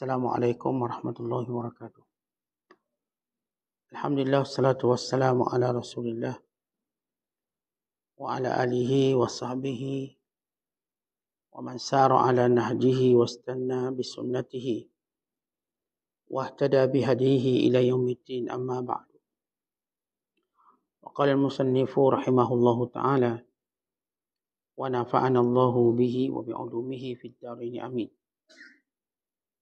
السلام عليكم ورحمة الله وبركاته الحمد لله والصلاة والسلام على رسول الله وعلى آله وصحبه ومن سار على نهجه واستنى بسنته واهتدى بهديه إلى يوم الدين أما بعد وقال المصنف رحمه الله تعالى ونفعنا الله به وبعلومه في الدارين امين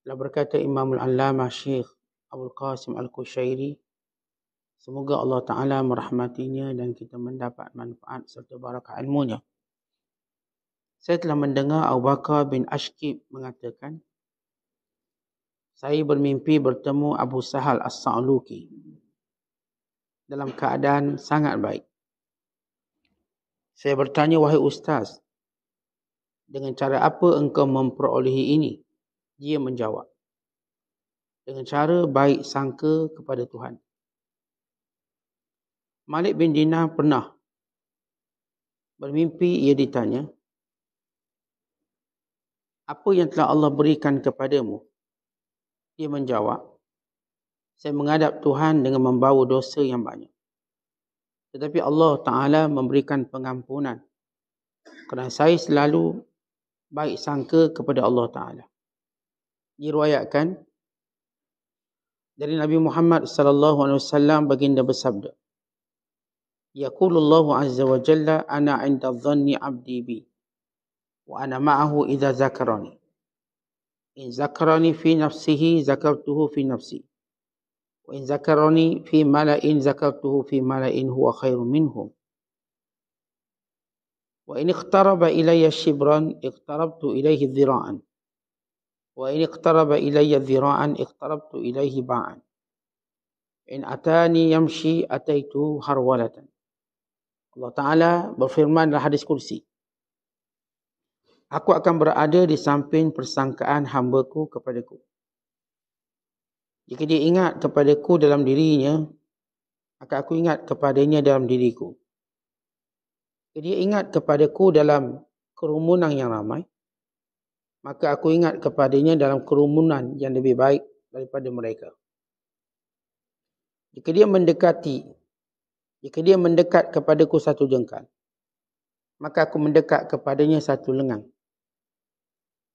Telah berkata Imam Al-Allamah Syekh Abdul Qasim Al-Kushairi Semoga Allah Ta'ala merahmatinya dan kita mendapat manfaat serta barakah ilmunya. Saya telah mendengar Abu Bakar bin Ashqib mengatakan, Saya bermimpi bertemu Abu Sahal As-Sa'luki dalam keadaan sangat baik. Saya bertanya, wahai Ustaz, dengan cara apa engkau memperolehi ini? dia menjawab dengan cara baik sangka kepada Tuhan. Malik bin Dinah pernah bermimpi ia ditanya, apa yang telah Allah berikan kepadamu? Dia menjawab, saya menghadap Tuhan dengan membawa dosa yang banyak. Tetapi Allah Ta'ala memberikan pengampunan kerana saya selalu baik sangka kepada Allah Ta'ala. diriwayatkan dari Nabi Muhammad sallallahu alaihi wasallam baginda bersabda Yaqulullahu azza wa jalla ana 'inda dhanni 'abdi bi wa ana ma'ahu idza zakarani in zakarani fi nafsihi zakartuhu fi nafsi wa in zakarani fi mala'in zakartuhu fi mala'in huwa khairu minhum wa in iqtaraba ilayya shibran iqtarabtu ilayhi dhira'an wa in iqtaraba ilayya dhira'an iqtarabtu ilayhi ba'an in atani yamshi ataitu harwalatan Allah Taala berfirman dalam hadis kursi Aku akan berada di samping persangkaan hamba ku kepada ku. Jika dia ingat kepada ku dalam dirinya maka aku ingat kepadanya dalam diriku Jika dia ingat kepada ku dalam kerumunan yang ramai maka aku ingat kepadanya dalam kerumunan yang lebih baik daripada mereka. Jika dia mendekati, jika dia mendekat kepadaku satu jengkal, maka aku mendekat kepadanya satu lengan.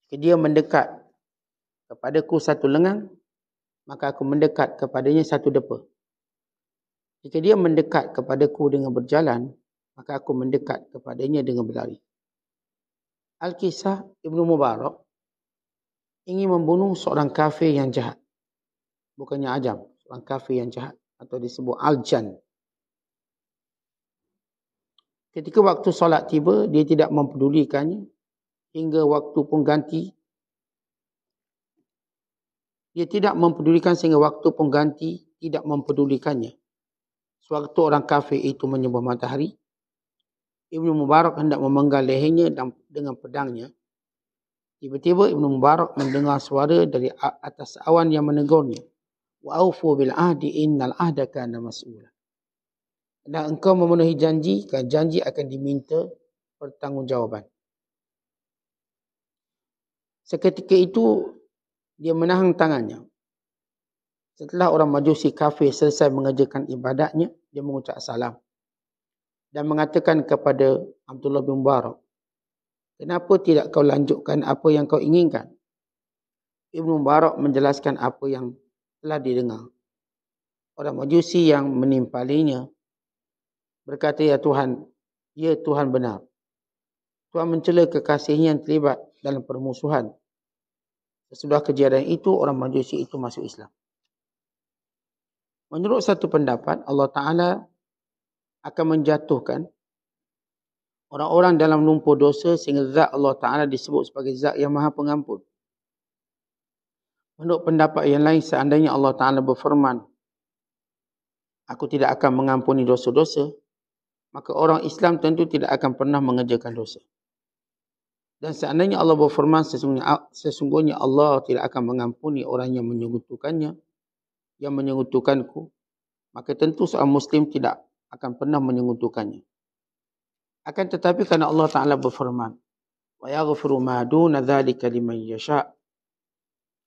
Jika dia mendekat kepadaku satu lengan, maka aku mendekat kepadanya satu depa. Jika dia mendekat kepadaku dengan berjalan, maka aku mendekat kepadanya dengan berlari. Al-Kisah Ibnu Mubarak ingin membunuh seorang kafir yang jahat. Bukannya ajam, seorang kafir yang jahat atau disebut al-jan. Ketika waktu solat tiba, dia tidak mempedulikannya hingga waktu pun ganti. Dia tidak mempedulikan sehingga waktu pun ganti, tidak mempedulikannya. Sewaktu orang kafir itu menyembah matahari, Ibnu Mubarak hendak memenggal lehernya dengan pedangnya. Tiba-tiba Ibnu Mubarak mendengar suara dari atas awan yang menegurnya. Wa'ufu bil ahdi innal ahdaka anna mas'ula. Dan engkau memenuhi janji, kan janji akan diminta pertanggungjawaban. Seketika itu, dia menahan tangannya. Setelah orang majusi kafir selesai mengerjakan ibadatnya, dia mengucap salam dan mengatakan kepada Abdullah bin Mubarak, kenapa tidak kau lanjutkan apa yang kau inginkan? Ibn Mubarak menjelaskan apa yang telah didengar. Orang majusi yang menimpalinya berkata, Ya Tuhan, Ya Tuhan benar. Tuhan mencela kekasihnya yang terlibat dalam permusuhan. Sesudah kejadian itu, orang majusi itu masuk Islam. Menurut satu pendapat, Allah Ta'ala akan menjatuhkan orang-orang dalam lumpur dosa sehingga zat Allah Ta'ala disebut sebagai zat yang maha pengampun. Menurut pendapat yang lain, seandainya Allah Ta'ala berfirman, aku tidak akan mengampuni dosa-dosa, maka orang Islam tentu tidak akan pernah mengerjakan dosa. Dan seandainya Allah berfirman, sesungguhnya, sesungguhnya Allah tidak akan mengampuni orang yang menyengutukannya, yang menyengutukanku, maka tentu seorang Muslim tidak akan pernah menyengutukannya. Akan tetapi karena Allah Ta'ala berfirman, وَيَغْفِرُ مَا دُونَ ذَلِكَ لِمَنْ يَشَاءُ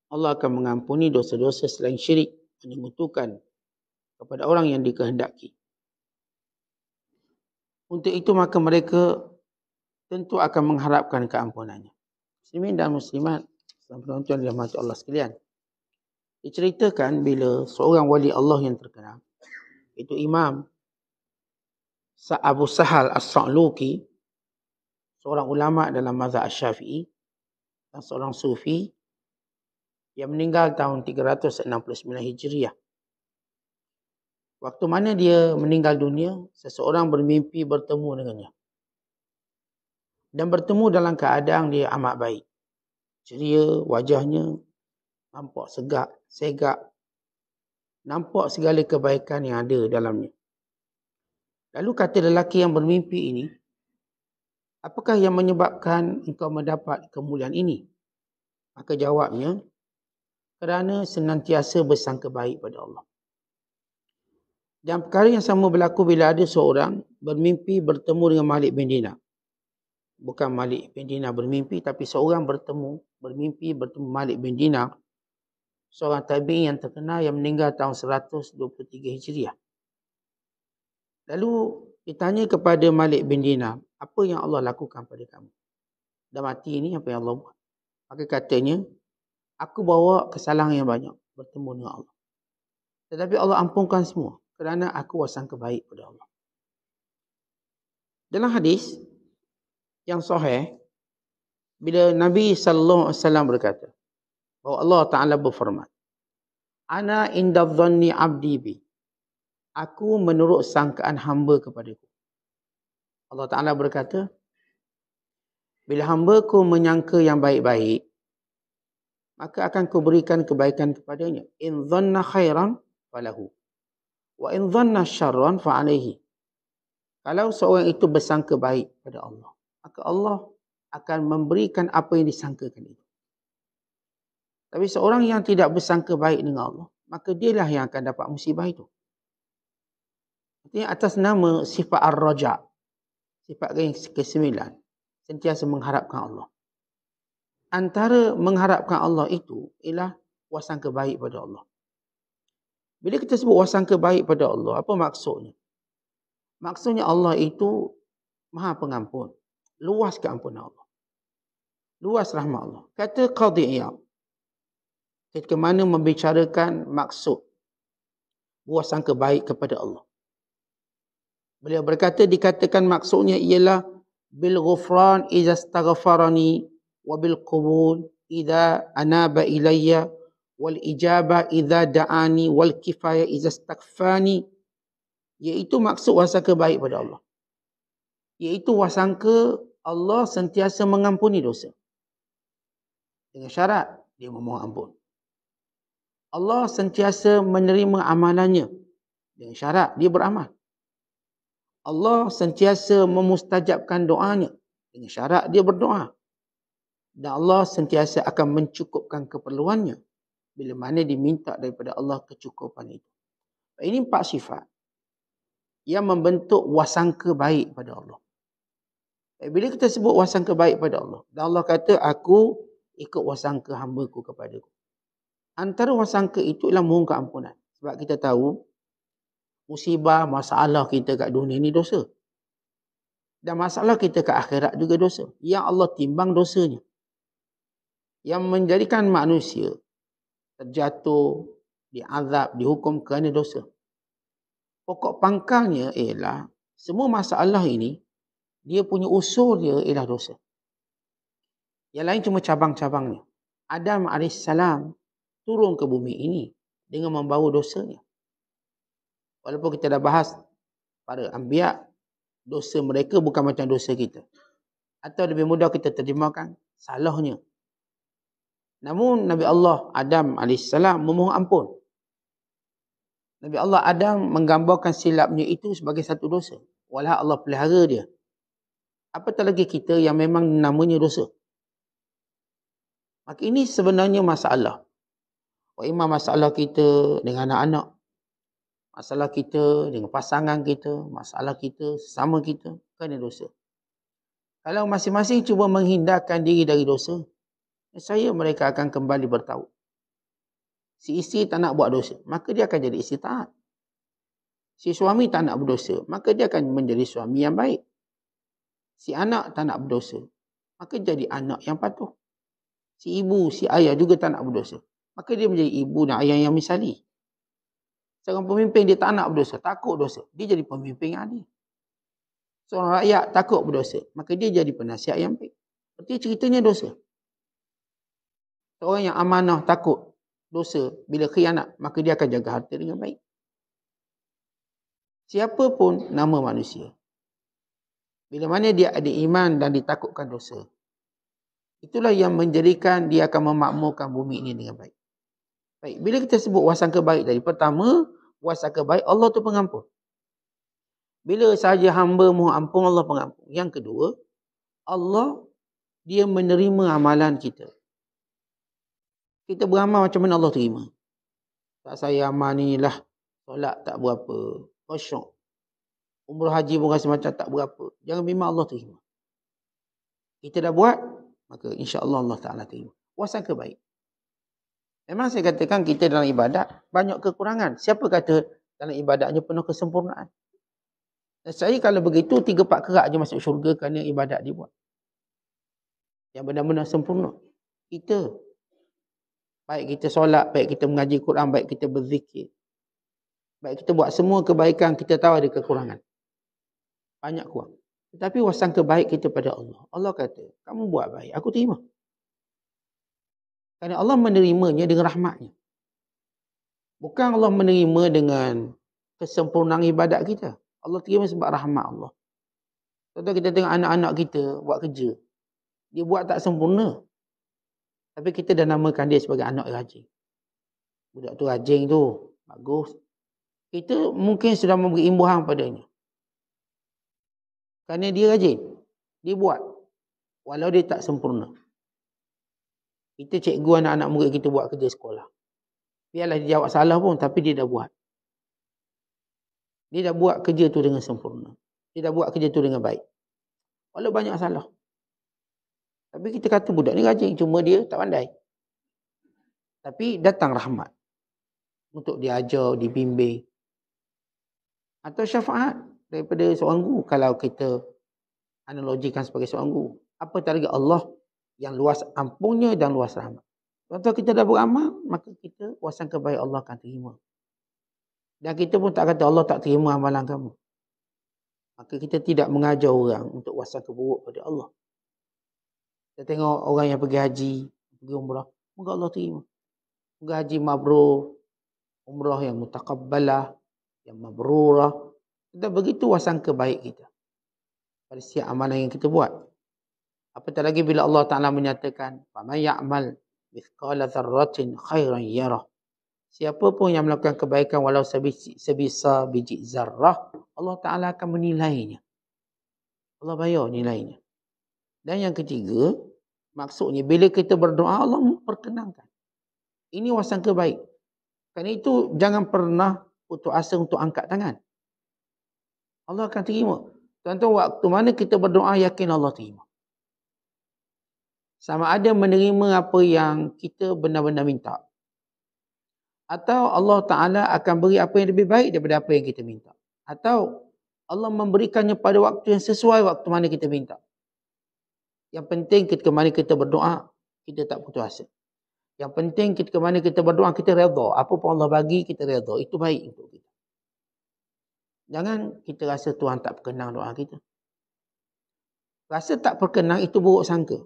Allah akan mengampuni dosa-dosa selain syirik, menyengutukan kepada orang yang dikehendaki. Untuk itu maka mereka tentu akan mengharapkan keampunannya. Muslimin dan muslimat, dan penonton yang mati Allah sekalian. Diceritakan bila seorang wali Allah yang terkenal, itu imam, Abu Sahal As-Sa'luki, seorang ulama dalam mazhab Syafi'i dan seorang sufi yang meninggal tahun 369 Hijriah. Waktu mana dia meninggal dunia, seseorang bermimpi bertemu dengannya. Dan bertemu dalam keadaan dia amat baik. Ceria wajahnya, nampak segak, segak. Nampak segala kebaikan yang ada dalamnya. Lalu kata lelaki yang bermimpi ini, apakah yang menyebabkan engkau mendapat kemuliaan ini? Maka jawabnya, kerana senantiasa bersangka baik pada Allah. Dan perkara yang sama berlaku bila ada seorang bermimpi bertemu dengan Malik bin Dina. Bukan Malik bin Dina bermimpi, tapi seorang bertemu, bermimpi bertemu Malik bin Dina. Seorang tabi'in yang terkenal yang meninggal tahun 123 Hijriah. Lalu ditanya kepada Malik bin Dinar, apa yang Allah lakukan pada kamu? Dah mati ni apa yang Allah buat? Maka katanya, aku bawa kesalahan yang banyak bertemu dengan Allah. Tetapi Allah ampunkan semua kerana aku wasangka baik pada Allah. Dalam hadis yang sahih, bila Nabi sallallahu alaihi wasallam berkata bahawa Allah Taala berfirman, "Ana indah zanni 'abdi bi" aku menurut sangkaan hamba kepada kepadaku. Allah Ta'ala berkata, bila hamba ku menyangka yang baik-baik, maka akan ku berikan kebaikan kepadanya. In dhanna khairan falahu. Wa in dhanna syarran fa'alaihi. Kalau seorang itu bersangka baik pada Allah, maka Allah akan memberikan apa yang disangkakan itu. Tapi seorang yang tidak bersangka baik dengan Allah, maka dialah yang akan dapat musibah itu. Artinya atas nama sifat ar-raja. Sifat yang ke-9. Sentiasa mengharapkan Allah. Antara mengharapkan Allah itu ialah wasangka baik pada Allah. Bila kita sebut wasangka baik pada Allah, apa maksudnya? Maksudnya Allah itu maha pengampun. Luas keampunan Allah. Luas rahmat Allah. Kata Qadhi'iyah. Ketika mana membicarakan maksud. Buah sangka baik kepada Allah. Beliau berkata dikatakan maksudnya ialah bil ghufran idza staghfarani wa bil qubul idza anaba ilayya wal ijaba idza da'ani wal kifaya idza stakfani iaitu maksud wasangka baik pada Allah iaitu wasangka Allah sentiasa mengampuni dosa dengan syarat dia memohon ampun Allah sentiasa menerima amalannya dengan syarat dia beramal Allah sentiasa memustajabkan doanya dengan syarat dia berdoa. Dan Allah sentiasa akan mencukupkan keperluannya bila mana diminta daripada Allah kecukupan itu. Ini empat sifat yang membentuk wasangka baik pada Allah. Eh, bila kita sebut wasangka baik pada Allah, dan Allah kata, aku ikut wasangka hamba ku kepada ku. Antara wasangka itu ialah mohon keampunan. Sebab kita tahu, musibah, masalah kita kat dunia ni dosa. Dan masalah kita kat akhirat juga dosa. Yang Allah timbang dosanya. Yang menjadikan manusia terjatuh, diazab, dihukum kerana dosa. Pokok pangkalnya ialah semua masalah ini dia punya usul dia ialah dosa. Yang lain cuma cabang-cabangnya. Adam AS turun ke bumi ini dengan membawa dosanya. Walaupun kita dah bahas pada ambiak, dosa mereka bukan macam dosa kita. Atau lebih mudah kita terjemahkan, salahnya. Namun Nabi Allah Adam AS memohon ampun. Nabi Allah Adam menggambarkan silapnya itu sebagai satu dosa. Walah Allah pelihara dia. Apatah lagi kita yang memang namanya dosa. Maka ini sebenarnya masalah. Wa imam masalah kita dengan anak-anak masalah kita dengan pasangan kita, masalah kita sama kita, kerana dosa. Kalau masing-masing cuba menghindarkan diri dari dosa, saya mereka akan kembali bertaut. Si isteri tak nak buat dosa, maka dia akan jadi isteri taat. Si suami tak nak berdosa, maka dia akan menjadi suami yang baik. Si anak tak nak berdosa, maka jadi anak yang patuh. Si ibu, si ayah juga tak nak berdosa. Maka dia menjadi ibu dan ayah yang misali. Seorang pemimpin dia tak nak berdosa, takut dosa. Dia jadi pemimpin yang adil. Seorang rakyat takut berdosa, maka dia jadi penasihat yang baik. Berarti ceritanya dosa. Seorang yang amanah takut dosa bila khianat, maka dia akan jaga harta dengan baik. Siapapun nama manusia. Bila mana dia ada iman dan ditakutkan dosa. Itulah yang menjadikan dia akan memakmurkan bumi ini dengan baik. Baik, bila kita sebut wasangka baik dari pertama, wasaka baik, Allah tu pengampun. Bila sahaja hamba mohon ampun, Allah pengampun. Yang kedua, Allah dia menerima amalan kita. Kita beramal macam mana Allah terima. Tak saya amal ni lah. Solat tak berapa. Kosyok. Umrah haji pun rasa macam tak berapa. Jangan bimak Allah terima. Kita dah buat, maka insya Allah Allah Ta'ala terima. Wasangka kebaik. Memang saya katakan kita dalam ibadat banyak kekurangan. Siapa kata dalam ibadatnya penuh kesempurnaan? Dan saya kalau begitu, tiga pak kerak je masuk syurga kerana ibadat dibuat. Yang benar-benar sempurna. Kita. Baik kita solat, baik kita mengaji Quran, baik kita berzikir. Baik kita buat semua kebaikan, kita tahu ada kekurangan. Banyak kurang. Tetapi wasangka baik kita pada Allah. Allah kata, kamu buat baik, aku terima. Kerana Allah menerimanya dengan rahmatnya. Bukan Allah menerima dengan kesempurnaan ibadat kita. Allah terima sebab rahmat Allah. Contoh kita tengok anak-anak kita buat kerja. Dia buat tak sempurna. Tapi kita dah namakan dia sebagai anak rajin. Budak tu rajin tu. Bagus. Kita mungkin sudah memberi imbuhan padanya. Kerana dia rajin. Dia buat. Walau dia tak sempurna. Kita cikgu anak-anak murid kita buat kerja sekolah. Biarlah dia jawab salah pun, tapi dia dah buat. Dia dah buat kerja tu dengan sempurna. Dia dah buat kerja tu dengan baik. Walau banyak salah. Tapi kita kata budak ni rajin, cuma dia tak pandai. Tapi datang rahmat. Untuk diajar, dibimbing. Atau syafaat daripada seorang guru. Kalau kita analogikan sebagai seorang guru. Apa target Allah yang luas ampunnya dan luas rahmat. Contoh kita dah beramal, maka kita wasang kebaik Allah akan terima. Dan kita pun tak kata Allah tak terima amalan kamu. Maka kita tidak mengajar orang untuk wasang keburuk pada Allah. Kita tengok orang yang pergi haji, pergi umrah, moga Allah terima. Moga haji mabrur, umrah yang mutakabbalah, yang mabrurah. Kita begitu wasang kebaik kita. Pada setiap amalan yang kita buat. Apatah lagi bila Allah Ta'ala menyatakan, فَمَنْ يَعْمَلْ مِثْقَالَ ذَرَّةٍ خَيْرًا يَرَهُ Siapa pun yang melakukan kebaikan walau sebisa biji zarah, Allah Ta'ala akan menilainya. Allah bayar nilainya. Dan yang ketiga, maksudnya bila kita berdoa, Allah memperkenankan. Ini wasan kebaik. Kerana itu jangan pernah putus asa untuk angkat tangan. Allah akan terima. Tuan-tuan, waktu mana kita berdoa, yakin Allah terima. Sama ada menerima apa yang kita benar-benar minta. Atau Allah Ta'ala akan beri apa yang lebih baik daripada apa yang kita minta. Atau Allah memberikannya pada waktu yang sesuai waktu mana kita minta. Yang penting ketika mana kita berdoa, kita tak putus asa. Yang penting ketika mana kita berdoa, kita redha. Apa pun Allah bagi, kita redha. Itu baik untuk kita. Jangan kita rasa Tuhan tak perkenang doa kita. Rasa tak perkenang itu buruk sangka.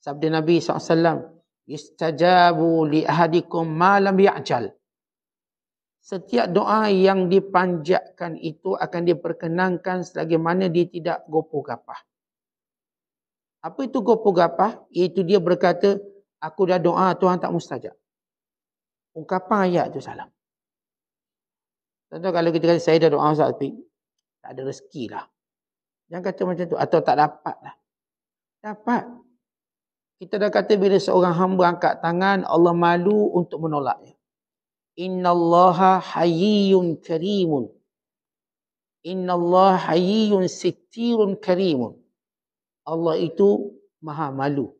Sabda Nabi SAW, Istajabu li ahadikum malam ya'jal. Setiap doa yang dipanjatkan itu akan diperkenankan selagi mana dia tidak gopo gapah. Apa itu gopo gapah? Iaitu dia berkata, aku dah doa Tuhan tak mustajab. Ungkapan ayat tu salah. Contoh kalau kita kata saya dah doa Ustaz tapi tak ada rezeki lah. Jangan kata macam tu. Atau tak dapat lah. Dapat. Kita dah kata bila seorang hamba angkat tangan, Allah malu untuk menolaknya. Inna allaha hayyun karimun. Inna allaha hayyun sitirun karimun. Allah itu maha malu.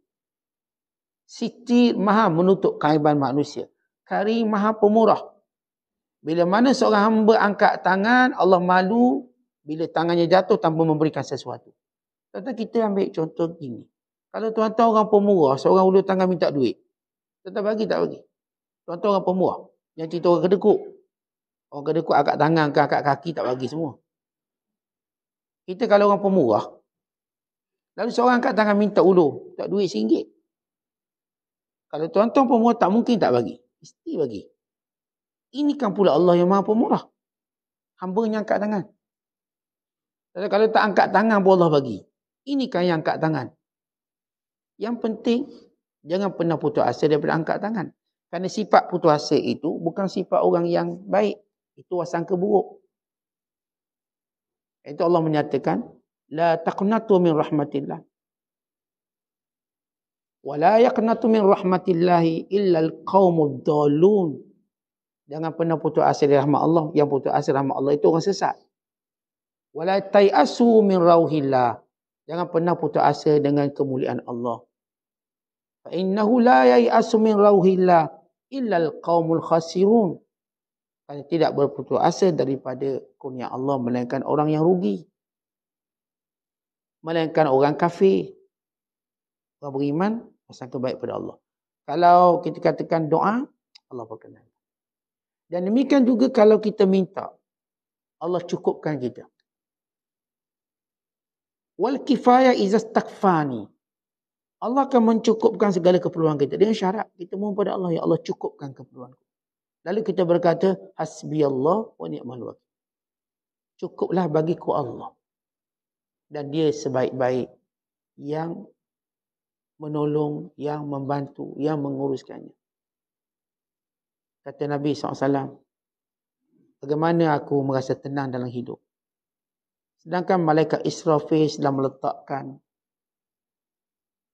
Sitir maha menutup kaiban manusia. Karim maha pemurah. Bila mana seorang hamba angkat tangan, Allah malu bila tangannya jatuh tanpa memberikan sesuatu. Tentang kita ambil contoh gini. Kalau tuan tahu orang pemurah, seorang ulu tangan minta duit. Tuan-tuan bagi tak bagi? tuan tahu orang pemurah. Yang cerita orang kedekuk. Orang kedekuk akak tangan ke akak kaki tak bagi semua. Kita kalau orang pemurah, lalu seorang angkat tangan minta ulu, tak duit singgit. Kalau tuan-tuan pemurah, tak mungkin tak bagi. Mesti bagi. Ini kan pula Allah yang maha pemurah. Hamba yang angkat tangan. Kalau, kalau tak angkat tangan pun Allah bagi. Ini kan yang angkat tangan. Yang penting, jangan pernah putus asa daripada angkat tangan. Kerana sifat putus asa itu bukan sifat orang yang baik. Itu wasangka buruk. Itu Allah menyatakan, La taqnatu min rahmatillah. Wa la yaqnatu min rahmatillahi illa al-qawmul dalun. Jangan pernah putus asa dari rahmat Allah. Yang putus asa rahmat Allah itu orang sesat. Wa la tai'asu min rauhillah. Jangan pernah putus asa dengan kemuliaan Allah. فَإِنَّهُ لَا يَيْأَسُ مِنْ رَوْهِ اللَّهِ إِلَّا الْقَوْمُ الْخَسِرُونَ tidak berputus asa daripada kurnia Allah melainkan orang yang rugi. Melainkan orang kafir. Orang beriman, bersangka baik pada Allah. Kalau kita katakan doa, Allah berkenan. Dan demikian juga kalau kita minta, Allah cukupkan kita. Wal kifaya izastakfani. takfani. Allah akan mencukupkan segala keperluan kita dengan syarat kita mohon pada Allah ya Allah cukupkan keperluan. Lalu kita berkata hasbi Allah wa ni'mal wakil. Cukuplah bagiku Allah. Dan dia sebaik-baik yang menolong, yang membantu, yang menguruskannya. Kata Nabi SAW, bagaimana aku merasa tenang dalam hidup. Sedangkan malaikat Israfil sedang meletakkan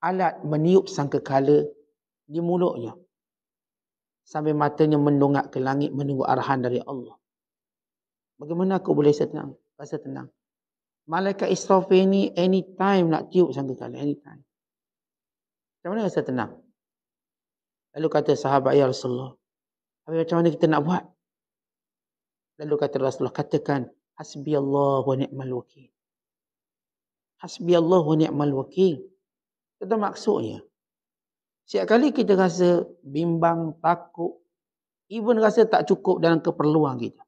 alat meniup sangkakala di mulutnya sampai matanya mendongak ke langit menunggu arahan dari Allah. Bagaimana aku boleh tenang? Rasa tenang. Malaikat Israfil ni anytime nak tiup sangkakala anytime. Macam mana rasa tenang? Lalu kata sahabat ya Rasulullah. Habis macam mana kita nak buat? Lalu kata Rasulullah katakan hasbi Allah wa ni'mal wakil. Hasbi Allah wa ni'mal wakil. Itu maksudnya. Setiap kali kita rasa bimbang, takut, even rasa tak cukup dalam keperluan kita.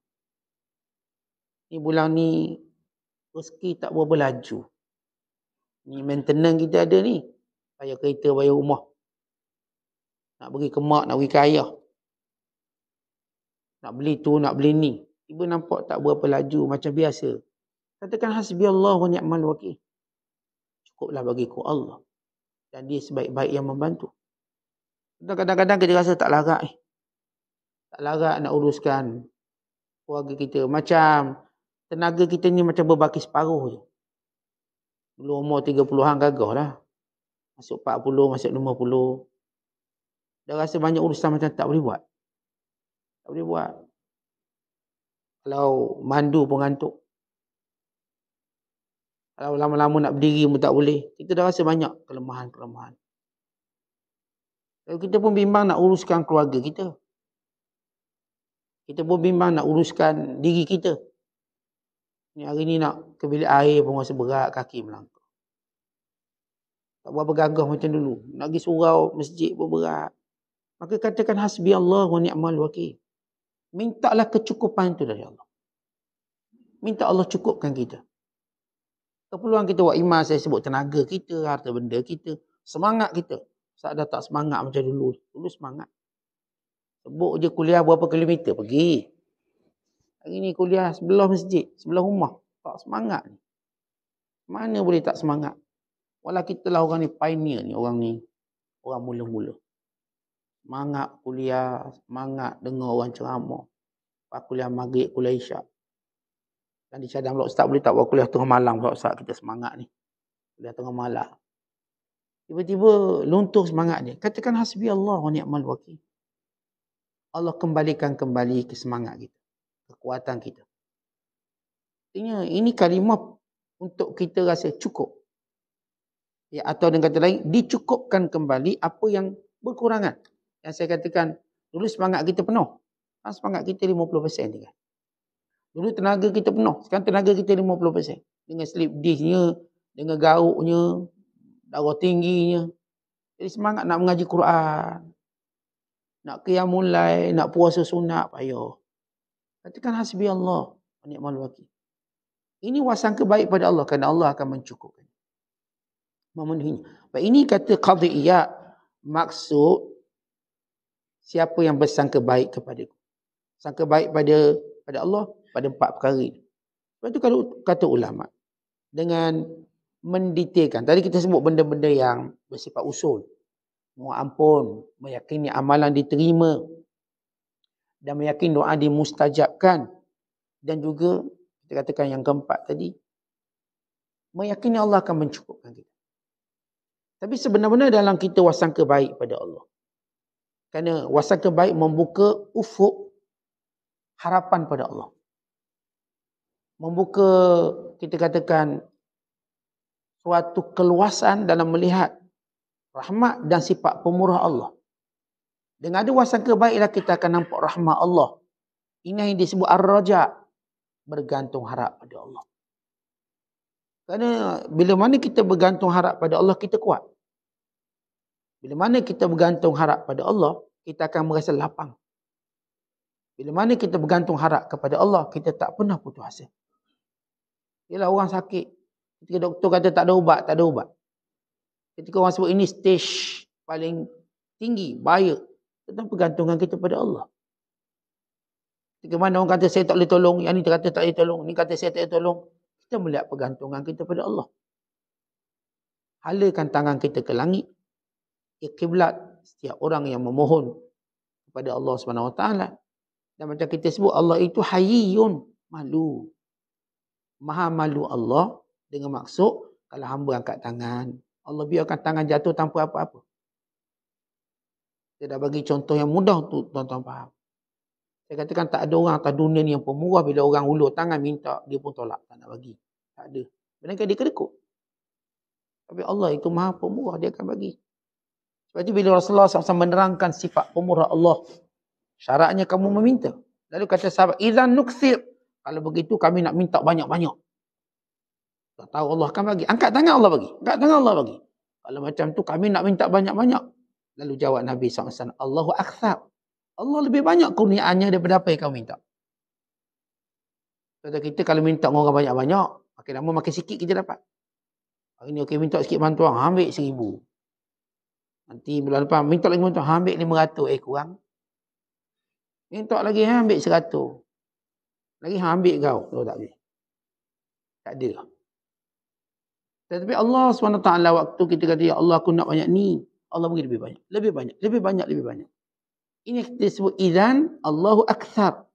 Ni bulan ni, meski tak boleh laju. Ni maintenance kita ada ni. Bayar kereta, bayar rumah. Nak pergi ke nak pergi kaya, Nak beli tu, nak beli ni. ibu nampak tak berapa laju, macam biasa. Katakan hasbi Allah wa ni'mal wakil. Cukuplah ku Allah dan dia sebaik-baik yang membantu. Kadang-kadang kita rasa tak larat. Eh. Tak larat nak uruskan keluarga kita. Macam tenaga kita ni macam berbaki separuh je. Dulu umur 30-an gagah lah. Masuk puluh, masuk 50. Dah rasa banyak urusan macam tak boleh buat. Tak boleh buat. Kalau mandu pun ngantuk. Kalau Lama-lama nak berdiri pun tak boleh. Kita dah rasa banyak kelemahan-kelemahan. Kalau Kita pun bimbang nak uruskan keluarga kita. Kita pun bimbang nak uruskan diri kita. Ni hari ni nak ke bilik air pun rasa berat kaki melangkah. Tak buat bergagah macam dulu. Nak pergi surau masjid pun berat. Maka katakan hasbi Allah wa ni'mal wakil. Mintalah kecukupan itu dari Allah. Minta Allah cukupkan kita. Keperluan kita buat iman saya sebut tenaga kita, harta benda kita, semangat kita. Saat dah tak semangat macam dulu. Dulu semangat. Sebut je kuliah berapa kilometer pergi. Hari ni kuliah sebelah masjid, sebelah rumah. Tak semangat ni. Mana boleh tak semangat? Walau kita lah orang ni pioneer ni, orang ni. Orang mula-mula. Semangat kuliah, semangat dengar orang ceramah. Pak kuliah maghrib, kuliah isyak. Dan di cadang pula Ustaz boleh tak buat kuliah tengah malam kalau Ustaz kita semangat ni. Kuliah tengah malam. Tiba-tiba luntur semangat dia. Katakan hasbi Allah wa ni'mal wakil. Allah kembalikan kembali ke semangat kita. Kekuatan kita. Artinya ini kalimah untuk kita rasa cukup. Ya, atau dengan kata lain, dicukupkan kembali apa yang berkurangan. Yang saya katakan, dulu semangat kita penuh. Semangat kita 50% tinggal. Dulu tenaga kita penuh. Sekarang tenaga kita 50%. Dengan sleep disknya, dengan gauknya, darah tingginya. Jadi semangat nak mengaji Quran. Nak kiam mulai, nak puasa sunat, payah. Katakan hasbi Allah. Ini wasang kebaik pada Allah. Kerana Allah akan mencukupkan. Memenuhinya. Baik ini kata Qadhi Iyak. Maksud, siapa yang bersangka baik kepada Sangka baik pada pada Allah, pada empat perkara ini. Sebab itu kalau kata ulama dengan mendetailkan. Tadi kita sebut benda-benda yang bersifat usul. Mohon ampun, meyakini amalan diterima dan meyakini doa dimustajabkan dan juga kita katakan yang keempat tadi meyakini Allah akan mencukupkan kita. Tapi sebenarnya dalam kita wasangka baik pada Allah. Kerana wasangka baik membuka ufuk harapan pada Allah membuka kita katakan suatu keluasan dalam melihat rahmat dan sifat pemurah Allah. Dengan ada wasan kebaiklah kita akan nampak rahmat Allah. Ini yang disebut ar-rajak. Bergantung harap pada Allah. Kerana bila mana kita bergantung harap pada Allah, kita kuat. Bila mana kita bergantung harap pada Allah, kita akan merasa lapang. Bila mana kita bergantung harap kepada Allah, kita tak pernah putus asa. Ialah orang sakit. Ketika doktor kata tak ada ubat, tak ada ubat. Ketika orang sebut ini stage paling tinggi, bahaya. Tentang pergantungan kita pada Allah. Ketika mana orang kata saya tak boleh tolong, yang ini kata tak boleh tolong, ini kata saya tak boleh tolong. Kita melihat pergantungan kita pada Allah. Halakan tangan kita ke langit. Ya kiblat setiap orang yang memohon kepada Allah SWT. Dan macam kita sebut, Allah itu hayyun malu maha malu Allah dengan maksud kalau hamba angkat tangan, Allah biarkan tangan jatuh tanpa apa-apa. Saya dah bagi contoh yang mudah untuk tuan-tuan faham. Saya katakan tak ada orang atas dunia ni yang pemurah bila orang ulur tangan minta, dia pun tolak, tak nak bagi. Tak ada. Benarkah dia kedekut? Tapi Allah itu maha pemurah, dia akan bagi. Sebab itu bila Rasulullah SAW menerangkan sifat pemurah Allah, syaratnya kamu meminta. Lalu kata sahabat, Izan nuksib, kalau begitu kami nak minta banyak-banyak. Tak tahu Allah akan bagi. Angkat tangan Allah bagi. Angkat tangan Allah bagi. Kalau macam tu kami nak minta banyak-banyak. Lalu jawab Nabi SAW. Allahu akhtab. Allah lebih banyak kurniaannya daripada apa yang kau minta. Kata kita kalau minta orang banyak-banyak. Makin lama makin sikit kita dapat. Hari ni okey minta sikit bantuan. Ambil seribu. Nanti bulan depan minta lagi bantuan. Ambil lima ratus. Eh kurang. Minta lagi. Eh, ambil seratus. Lagi hang ambil kau. Tahu oh, tak boleh. Tak ada. Tetapi Allah SWT waktu kita kata, Ya Allah aku nak banyak ni. Allah bagi lebih banyak. Lebih banyak. Lebih banyak. Lebih banyak. Ini kita sebut izan Allahu akthar.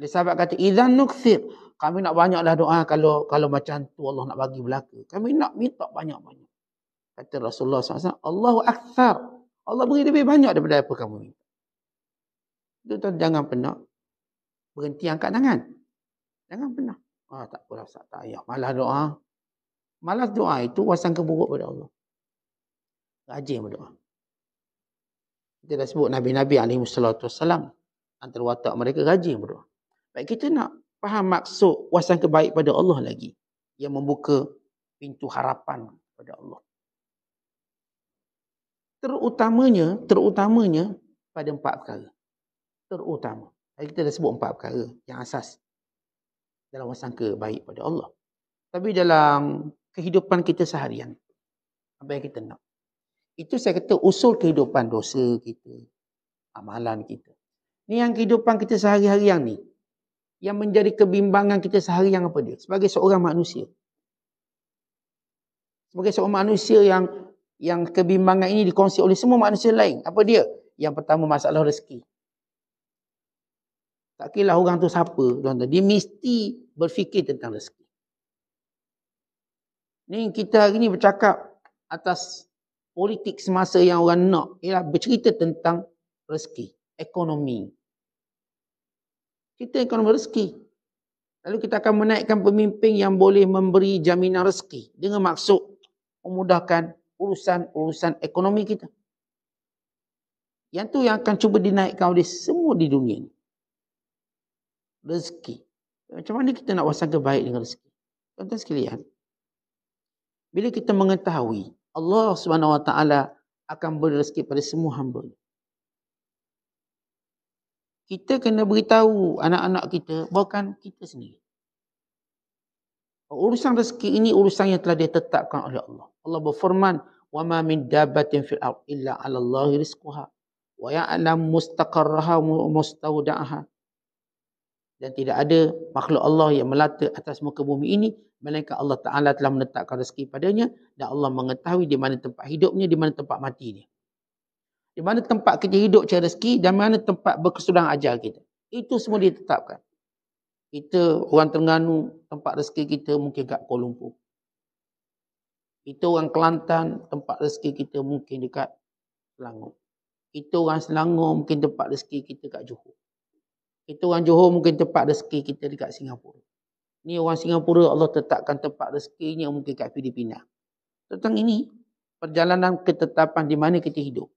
Dia sahabat kata izan nuksir. Kami nak banyaklah doa kalau kalau macam tu Allah nak bagi belaka. Kami nak minta banyak-banyak. Kata Rasulullah SAW, Allahu akthar. Allah beri lebih banyak daripada apa kamu minta. Itu tuan jangan pernah berhenti angkat tangan. Jangan pernah. Ah, tak apalah, tak payah. Malas doa. Malas doa itu wasan keburuk pada Allah. Rajin berdoa. Kita dah sebut Nabi-Nabi AS. Antara watak mereka rajin berdoa. Baik kita nak faham maksud wasan kebaik pada Allah lagi. Yang membuka pintu harapan pada Allah. Terutamanya, terutamanya pada empat perkara. Terutama kita dah sebut empat perkara yang asas dalam wasangka baik pada Allah. Tapi dalam kehidupan kita seharian, apa yang kita nak? Itu saya kata usul kehidupan dosa kita, amalan kita. Ni yang kehidupan kita sehari-hari yang ni. Yang menjadi kebimbangan kita sehari yang apa dia? Sebagai seorang manusia. Sebagai seorang manusia yang yang kebimbangan ini dikongsi oleh semua manusia lain. Apa dia? Yang pertama masalah rezeki. Tak kira orang tu siapa, tuan-tuan. Dia mesti berfikir tentang rezeki. Ni kita hari ni bercakap atas politik semasa yang orang nak ialah bercerita tentang rezeki, ekonomi. Kita ekonomi rezeki. Lalu kita akan menaikkan pemimpin yang boleh memberi jaminan rezeki dengan maksud memudahkan urusan-urusan ekonomi kita. Yang tu yang akan cuba dinaikkan oleh semua di dunia ini rezeki. Macam mana kita nak wasangka baik dengan rezeki? Tuan-tuan sekalian, bila kita mengetahui Allah Subhanahu Wa Taala akan beri rezeki pada semua hamba. Kita kena beritahu anak-anak kita, bahkan kita sendiri. Urusan rezeki ini urusan yang telah ditetapkan oleh Allah. Allah berfirman, Wa وَمَا مِنْ دَابَةٍ فِي الْأَرْضِ إِلَّا عَلَى wa رِزْقُهَا وَيَعْلَمْ مُسْتَقَرَّهَا وَمُسْتَوْدَعَهَا dan tidak ada makhluk Allah yang melata atas muka bumi ini melainkan Allah Taala telah menetapkan rezeki padanya dan Allah mengetahui di mana tempat hidupnya di mana tempat matinya di mana tempat kita hidup cari rezeki dan mana tempat berkesudahan ajar kita itu semua ditetapkan kita orang Terengganu tempat rezeki kita mungkin dekat Kuala Lumpur kita orang Kelantan tempat rezeki kita mungkin dekat Selangor kita orang Selangor mungkin tempat rezeki kita kat Johor kita orang Johor mungkin tempat rezeki kita dekat Singapura. Ni orang Singapura Allah tetapkan tempat rezekinya mungkin kat Filipina. Tentang ini, perjalanan ketetapan di mana kita hidup.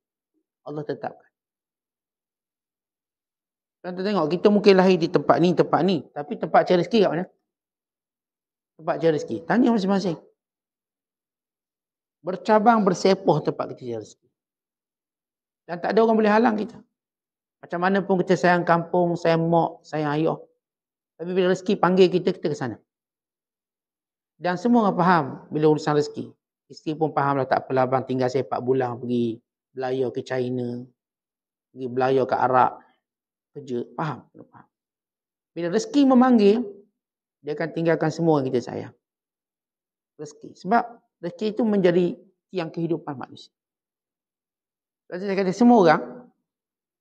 Allah tetapkan. Kita tengok, kita mungkin lahir di tempat ni, tempat ni. Tapi tempat cari rezeki kat mana? Tempat cari rezeki. Tanya masing-masing. Bercabang, bersepoh tempat kita cari rezeki. Dan tak ada orang boleh halang kita. Macam mana pun kita sayang kampung, sayang mak, sayang ayah. Tapi bila rezeki panggil kita, kita ke sana. Dan semua orang faham bila urusan rezeki. Isteri pun faham lah tak apa lah abang tinggal sepak bulan pergi belayar ke China. Pergi belayar ke Arab. Kerja. Faham. faham. Bila rezeki memanggil, dia akan tinggalkan semua yang kita sayang. Rezeki. Sebab rezeki itu menjadi yang kehidupan manusia. Lalu saya kata semua orang,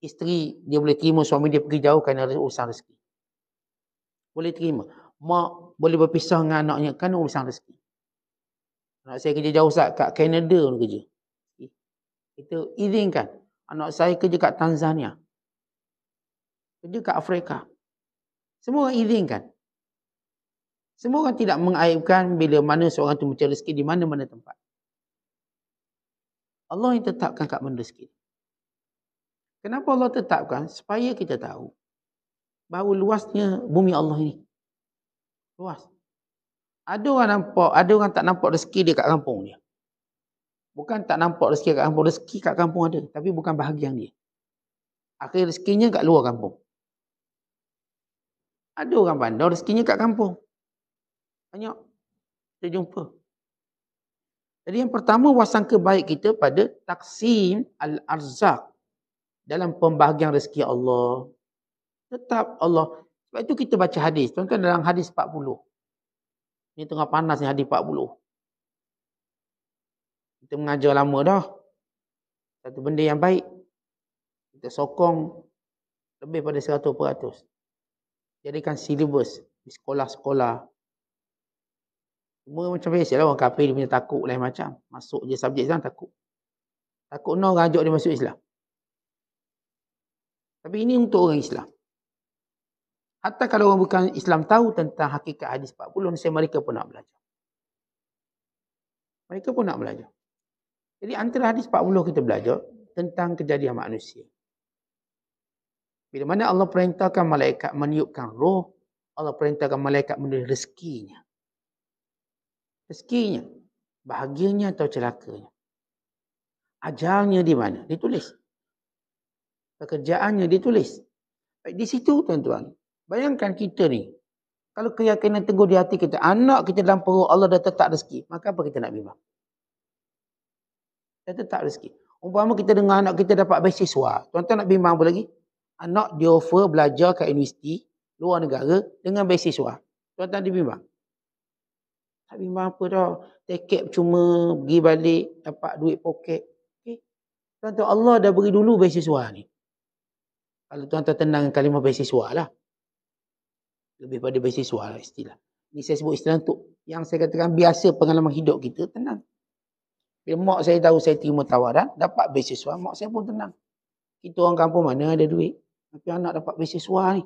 isteri dia boleh terima suami dia pergi jauh kerana urusan rezeki. Boleh terima. Mak boleh berpisah dengan anaknya kerana urusan rezeki. Anak saya kerja jauh sahaja, kat Canada pun kerja. Kita izinkan anak saya kerja kat Tanzania. Kerja kat Afrika. Semua orang izinkan. Semua orang tidak mengaibkan bila mana seorang tu mencari rezeki di mana-mana tempat. Allah yang tetapkan kat mana rezeki. Kenapa Allah tetapkan? Supaya kita tahu bahawa luasnya bumi Allah ini. Luas. Ada orang nampak, ada orang tak nampak rezeki dia kat kampung dia. Bukan tak nampak rezeki kat kampung. Rezeki kat kampung ada. Tapi bukan bahagian dia. Akhir rezekinya kat luar kampung. Ada orang bandar rezekinya kat kampung. Banyak. Kita jumpa. Jadi yang pertama, wasangka baik kita pada taksim al-arzak dalam pembahagian rezeki Allah. Tetap Allah. Sebab itu kita baca hadis. Tuan-tuan dalam hadis 40. Ini tengah panas ni hadis 40. Kita mengajar lama dah. Satu benda yang baik. Kita sokong lebih pada 100%. Jadikan silibus di sekolah-sekolah. Semua macam biasa lah orang kafir dia punya takut lain macam. Masuk je subjek Islam takut. Takut no rajuk dia masuk Islam. Tapi ini untuk orang Islam. Hatta kalau orang bukan Islam tahu tentang hakikat hadis 40, saya mereka pun nak belajar. Mereka pun nak belajar. Jadi antara hadis 40 kita belajar tentang kejadian manusia. Bila mana Allah perintahkan malaikat meniupkan roh, Allah perintahkan malaikat menulis rezekinya. Rezekinya. Bahagianya atau celakanya. Ajalnya di mana? Ditulis. tulis pekerjaannya ditulis. Baik, di situ tuan-tuan, bayangkan kita ni. Kalau keyakinan teguh di hati kita, anak kita dalam perut Allah dah tetap rezeki. Maka apa kita nak bimbang? Dah tetap rezeki. Umpama kita dengan anak kita dapat beasiswa. Tuan-tuan nak bimbang apa lagi? Anak di offer belajar kat universiti luar negara dengan beasiswa. Tuan-tuan bimbang? Tak bimbang apa dah. Take cuma pergi balik dapat duit poket. Okay. Tuan-tuan Allah dah beri dulu beasiswa ni. Kalau tuan tenang kalimah beasiswa lah. Lebih pada beasiswa lah istilah. Ini saya sebut istilah untuk yang saya katakan biasa pengalaman hidup kita tenang. Bila mak saya tahu saya terima tawaran, dapat beasiswa, mak saya pun tenang. Itu orang kampung mana ada duit. Tapi anak dapat beasiswa ni.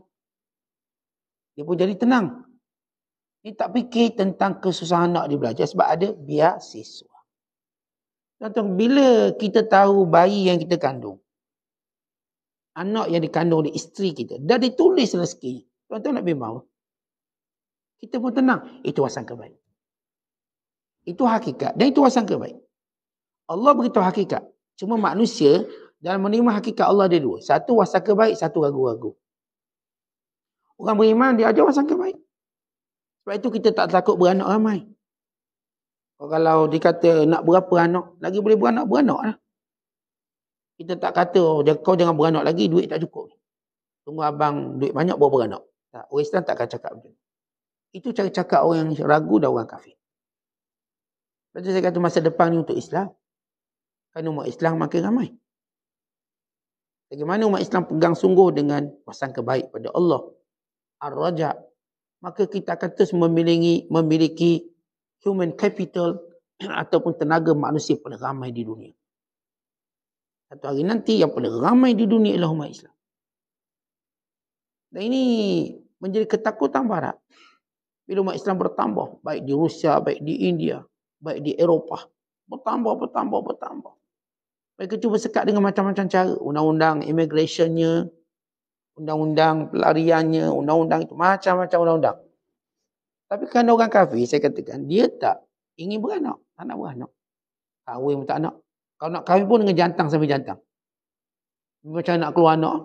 Dia pun jadi tenang. Dia tak fikir tentang kesusahan anak dia belajar sebab ada biasiswa. Contoh, bila kita tahu bayi yang kita kandung, anak yang dikandung di isteri kita. Dah ditulis rezekinya. Tuan-tuan nak bimbang. Kita pun tenang. Itu wasangka baik. Itu hakikat. Dan itu wasangka baik. Allah beritahu hakikat. Cuma manusia dalam menerima hakikat Allah ada dua. Satu wasangka baik, satu ragu-ragu. Orang beriman dia ada wasangka baik. Sebab itu kita tak takut beranak ramai. Kalau dikata nak berapa anak, lagi boleh beranak-beranak lah kita tak kata oh, kau jangan beranak lagi duit tak cukup tunggu abang duit banyak bawa beranak tak orang Islam tak akan cakap macam itu cara cakap orang yang ragu dan orang kafir Lepas saya kata masa depan ni untuk Islam. Kan umat Islam makin ramai. Bagaimana umat Islam pegang sungguh dengan pasang kebaik pada Allah. Ar-Raja. Maka kita akan terus memiliki, memiliki human capital ataupun tenaga manusia pada ramai di dunia. Satu hari nanti yang paling ramai di dunia ialah umat Islam. Dan ini menjadi ketakutan barat. Bila umat Islam bertambah, baik di Rusia, baik di India, baik di Eropah. Bertambah, bertambah, bertambah. Mereka cuba sekat dengan macam-macam cara. Undang-undang immigrationnya, undang-undang pelariannya, undang-undang itu macam-macam undang-undang. Tapi kan orang kafir, saya katakan, dia tak ingin beranak. Tak nak beranak. Kahwin pun tak nak. Kalau nak kahwin pun dengan jantang sampai jantang. Macam nak keluar anak.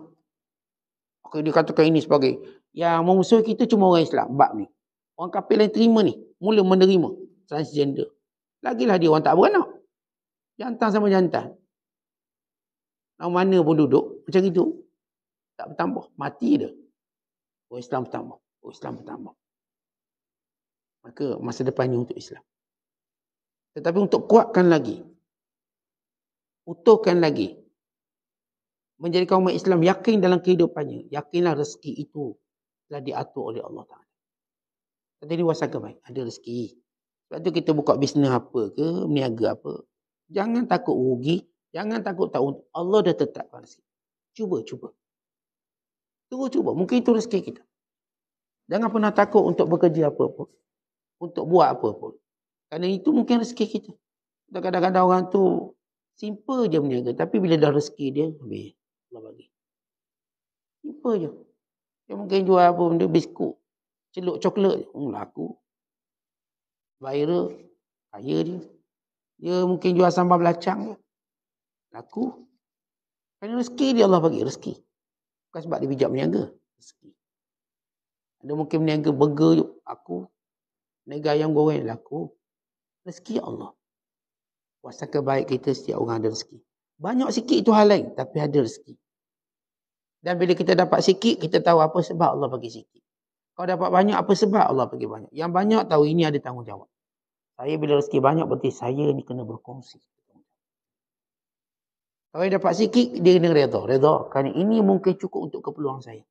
Okay, dia katakan ini sebagai. Yang memusuhi kita cuma orang Islam. Bab ni. Orang kapil yang terima ni. Mula menerima. Transgender. Lagilah dia orang tak beranak. Jantang sama jantan. Nak mana pun duduk. Macam itu. Tak bertambah. Mati dia. Orang Islam bertambah. Orang Islam bertambah. Maka masa depannya untuk Islam. Tetapi untuk kuatkan lagi utuhkan lagi. menjadi kaum Islam yakin dalam kehidupannya. Yakinlah rezeki itu telah diatur oleh Allah Ta'ala. Kata ini wasaka baik. Ada rezeki. Sebab tu kita buka bisnes apa ke, meniaga apa. Jangan takut rugi. Jangan takut tak Allah dah tetapkan rezeki. Cuba, cuba. Tunggu, cuba. Mungkin itu rezeki kita. Jangan pernah takut untuk bekerja apa pun. Untuk buat apa pun. Kerana itu mungkin rezeki kita. Kadang-kadang orang tu Simple je berniaga. Tapi bila dah rezeki dia, habis. Allah bagi. Simple je. Dia mungkin jual apa benda, biskut. Celuk coklat. Hmm, laku. Viral. Kaya dia. Dia mungkin jual sambal belacang. Laku. Kerana rezeki dia Allah bagi. Rezeki. Bukan sebab dia bijak berniaga. Rezeki. Ada mungkin berniaga burger. Aku. Negara yang goreng. Laku. Rezeki Allah. Wasangka baik kita setiap orang ada rezeki. Banyak sikit itu hal lain. Tapi ada rezeki. Dan bila kita dapat sikit, kita tahu apa sebab Allah bagi sikit. Kalau dapat banyak, apa sebab Allah bagi banyak. Yang banyak tahu ini ada tanggungjawab. Saya bila rezeki banyak, berarti saya ni kena berkongsi. Kalau dia dapat sikit, dia kena redha. Redha. Kerana ini mungkin cukup untuk keperluan saya.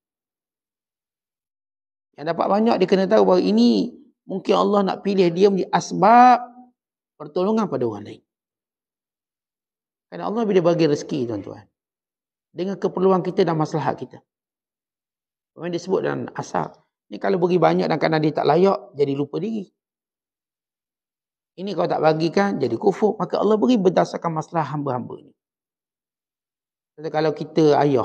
Yang dapat banyak, dia kena tahu bahawa ini mungkin Allah nak pilih dia menjadi asbab pertolongan pada orang lain. Kerana Allah bila bagi rezeki tuan-tuan. Dengan keperluan kita dan masalah kita. Dia sebut dalam asal. Ini kalau bagi banyak dan kadang dia tak layak, jadi lupa diri. Ini kalau tak bagikan, jadi kufur. Maka Allah beri berdasarkan masalah hamba-hamba ini. Jadi kalau kita ayah,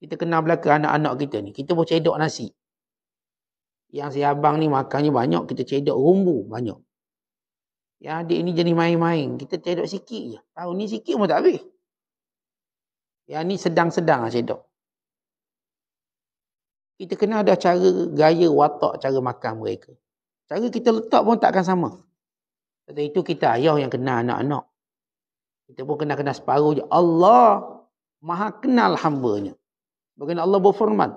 kita kenal belakang anak-anak kita ni, kita boleh cedok nasi. Yang si abang ni makannya banyak, kita cedok rumbu banyak. Yang adik ni jadi main-main. Kita cedok sikit je. Tahun ni sikit pun tak habis. Yang ni sedang-sedang lah cedok. Kita kena ada cara gaya watak cara makan mereka. Cara kita letak pun takkan sama. Sebab itu kita ayah yang kenal anak-anak. Kita pun kena kenal separuh je. Allah maha kenal hambanya. Bagaimana Allah berfirman.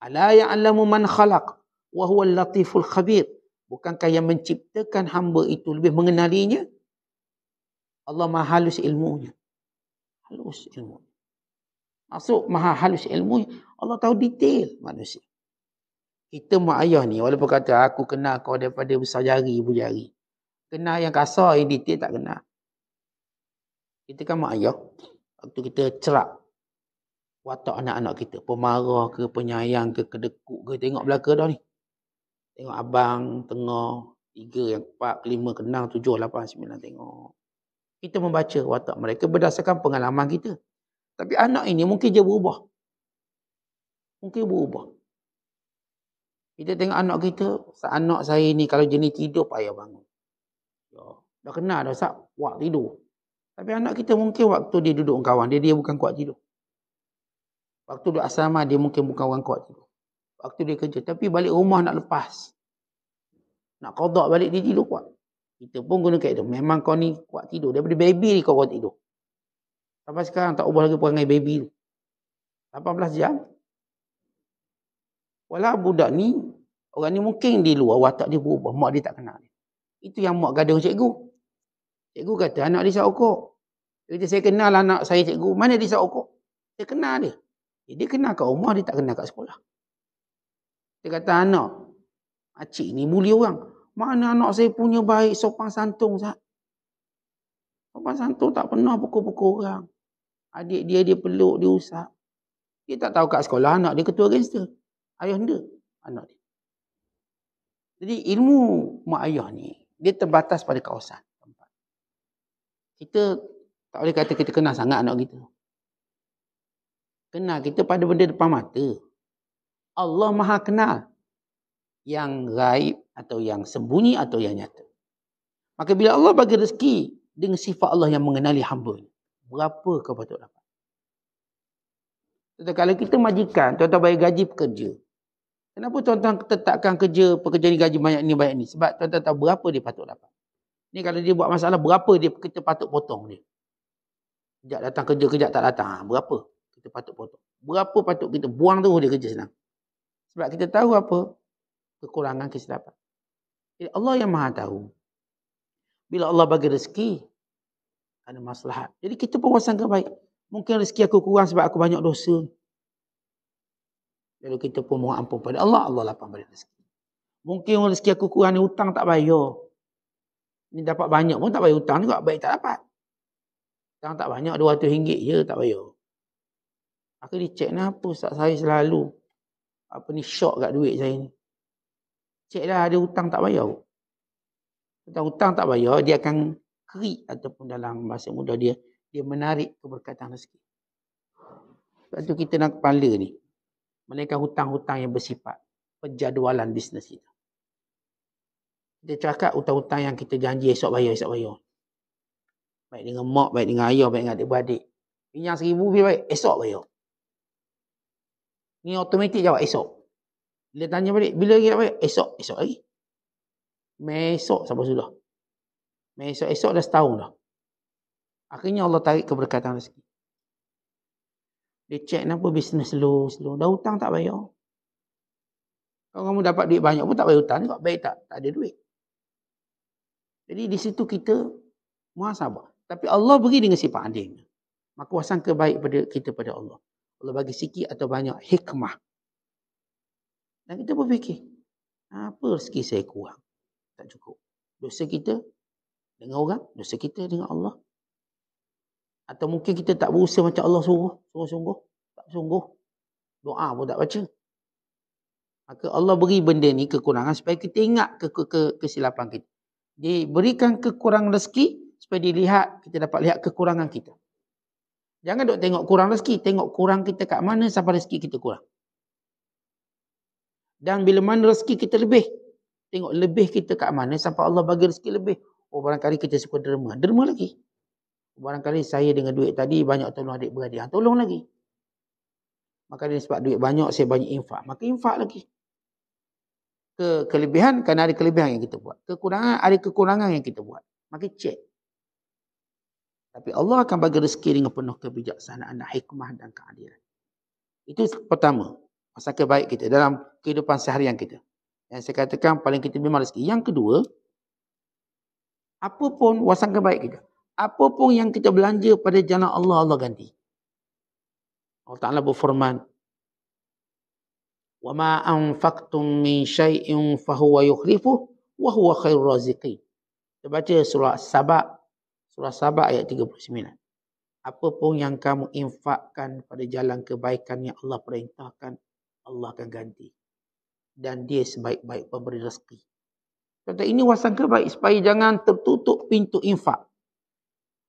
Ala ya'lamu man khalaq wa huwa latiful khabir. Bukankah yang menciptakan hamba itu lebih mengenalinya? Allah maha halus ilmunya. Halus ilmu. Maksud maha halus ilmu, Allah tahu detail manusia. Kita mak ayah ni, walaupun kata aku kenal kau daripada besar jari, ibu jari. Kenal yang kasar, yang detail tak kenal. Kita kan mak ayah. Waktu kita cerak watak anak-anak kita. Pemarah ke, penyayang ke, kedekuk ke. Tengok belakang dah ni. Tengok abang, tengok, tiga, yang empat, kelima, kenal, tujuh, lapan, sembilan, tengok. Kita membaca watak mereka berdasarkan pengalaman kita. Tapi anak ini mungkin dia berubah. Mungkin berubah. Kita tengok anak kita, anak saya ini kalau jenis tidur, payah bangun. Ya, dah kenal dah, sak, wak tidur. Tapi anak kita mungkin waktu dia duduk dengan kawan, dia, dia bukan kuat tidur. Waktu duduk asrama, dia mungkin bukan orang kuat tidur. Waktu dia kerja. Tapi balik rumah nak lepas. Nak kodok balik dia tidur kuat. Kita pun guna kaedah. Memang kau ni kuat tidur. Daripada baby ni kau kuat tidur. Sampai sekarang tak ubah lagi perangai baby tu. 18 jam. Walau budak ni, orang ni mungkin di luar watak dia berubah. Mak dia tak kenal. Itu yang mak gaduh cikgu. Cikgu kata, anak dia saokok. Dia kata, saya kenal anak saya cikgu. Mana dia saokok? Saya kenal dia. Jadi dia kenal kat rumah, dia tak kenal kat sekolah. Dia kata anak. Acik ni mulia orang. Mana anak saya punya baik sopan santung sah. Sopan santung tak pernah pukul-pukul orang. Adik dia dia peluk, dia usap. Dia tak tahu kat sekolah anak dia ketua gangster. Ayah dia, anak dia. Jadi ilmu mak ayah ni, dia terbatas pada kawasan tempat. Kita tak boleh kata kita kenal sangat anak kita. Kenal kita pada benda depan mata. Allah Maha kenal yang gaib atau yang sembunyi atau yang nyata. Maka bila Allah bagi rezeki dengan sifat Allah yang mengenali hamba, berapa kau patut dapat? Tentang kalau kita majikan, tuan-tuan bayar gaji pekerja. Kenapa tuan-tuan tetapkan kerja, pekerja ni gaji banyak ni, banyak ni? Sebab tuan-tuan tahu berapa dia patut dapat. Ni kalau dia buat masalah, berapa dia kita patut potong dia? Sekejap datang kerja, kejap tak datang. Ha, berapa kita patut potong? Berapa patut kita buang tu dia kerja senang? Sebab kita tahu apa kekurangan kesilapan. Jadi Allah yang maha tahu. Bila Allah bagi rezeki, ada masalah. Jadi kita pun wasangka baik. Mungkin rezeki aku kurang sebab aku banyak dosa. Lalu kita pun mohon ampun pada Allah. Allah lapang pada rezeki. Mungkin rezeki aku kurang ni hutang tak bayar. Ni dapat banyak pun tak bayar hutang juga. Baik tak dapat. Hutang tak banyak, RM200 je tak bayar. Aku dicek ni apa? Saya selalu apa ni shock kat duit saya ni. Cek dah ada hutang tak bayar. Kalau hutang tak bayar, dia akan kerik ataupun dalam bahasa mudah dia, dia menarik keberkatan rezeki. Sebab tu kita nak kepala ni. Mereka hutang-hutang yang bersifat penjadualan bisnes kita. Dia cakap hutang-hutang yang kita janji esok bayar, esok bayar. Baik dengan mak, baik dengan ayah, baik dengan adik-beradik. Pinjam seribu, baik. Esok bayar. Ni automatik jawab esok. Dia tanya balik, bila lagi nak balik? Esok, esok lagi. Mesok sampai sudah. Mesok esok dah setahun dah. Akhirnya Allah tarik keberkatan rezeki. Dia cek kenapa bisnes slow, slow. Dah hutang tak bayar. Kalau kamu dapat duit banyak pun tak bayar hutang juga. Baik tak? Tak ada duit. Jadi di situ kita muhasabah. Tapi Allah beri dengan sifat adil. Maka kebaik pada kita pada Allah. Allah bagi sikit atau banyak hikmah. Dan kita berfikir, apa rezeki saya kurang? Tak cukup. Dosa kita dengan orang, dosa kita dengan Allah. Atau mungkin kita tak berusaha macam Allah suruh, sungguh-sungguh, tak sungguh. Doa pun tak baca. Maka Allah beri benda ni kekurangan supaya kita ingat ke, ke, ke kesilapan kita. Diberikan kekurangan rezeki supaya dilihat kita dapat lihat kekurangan kita. Jangan duk tengok kurang rezeki. Tengok kurang kita kat mana sampai rezeki kita kurang. Dan bila mana rezeki kita lebih. Tengok lebih kita kat mana sampai Allah bagi rezeki lebih. Oh barangkali kita suka derma. Derma lagi. Barangkali saya dengan duit tadi banyak tolong adik beradik. Ha, tolong lagi. Maka dia sebab duit banyak saya banyak infak. Maka infak lagi. Ke kelebihan kerana ada kelebihan yang kita buat. Kekurangan ada kekurangan yang kita buat. Maka check. Tapi Allah akan bagi rezeki dengan penuh kebijaksanaan dan hikmah dan keadilan. Itu pertama. Masa kebaik kita dalam kehidupan seharian kita. Yang saya katakan paling kita memang rezeki. Yang kedua, apapun wasang kebaik kita. Apapun yang kita belanja pada jalan Allah, Allah ganti. Allah Ta'ala berfirman, وَمَا أَنْفَقْتُمْ مِنْ شَيْءٍ فَهُوَ يُخْرِفُهُ وَهُوَ خَيْرُ رَزِقِي Kita baca surah Sabah Surah Sabah ayat 39. pun yang kamu infakkan pada jalan kebaikan yang Allah perintahkan, Allah akan ganti. Dan dia sebaik-baik pemberi rezeki. Kata ini wasan kebaik supaya jangan tertutup pintu infak.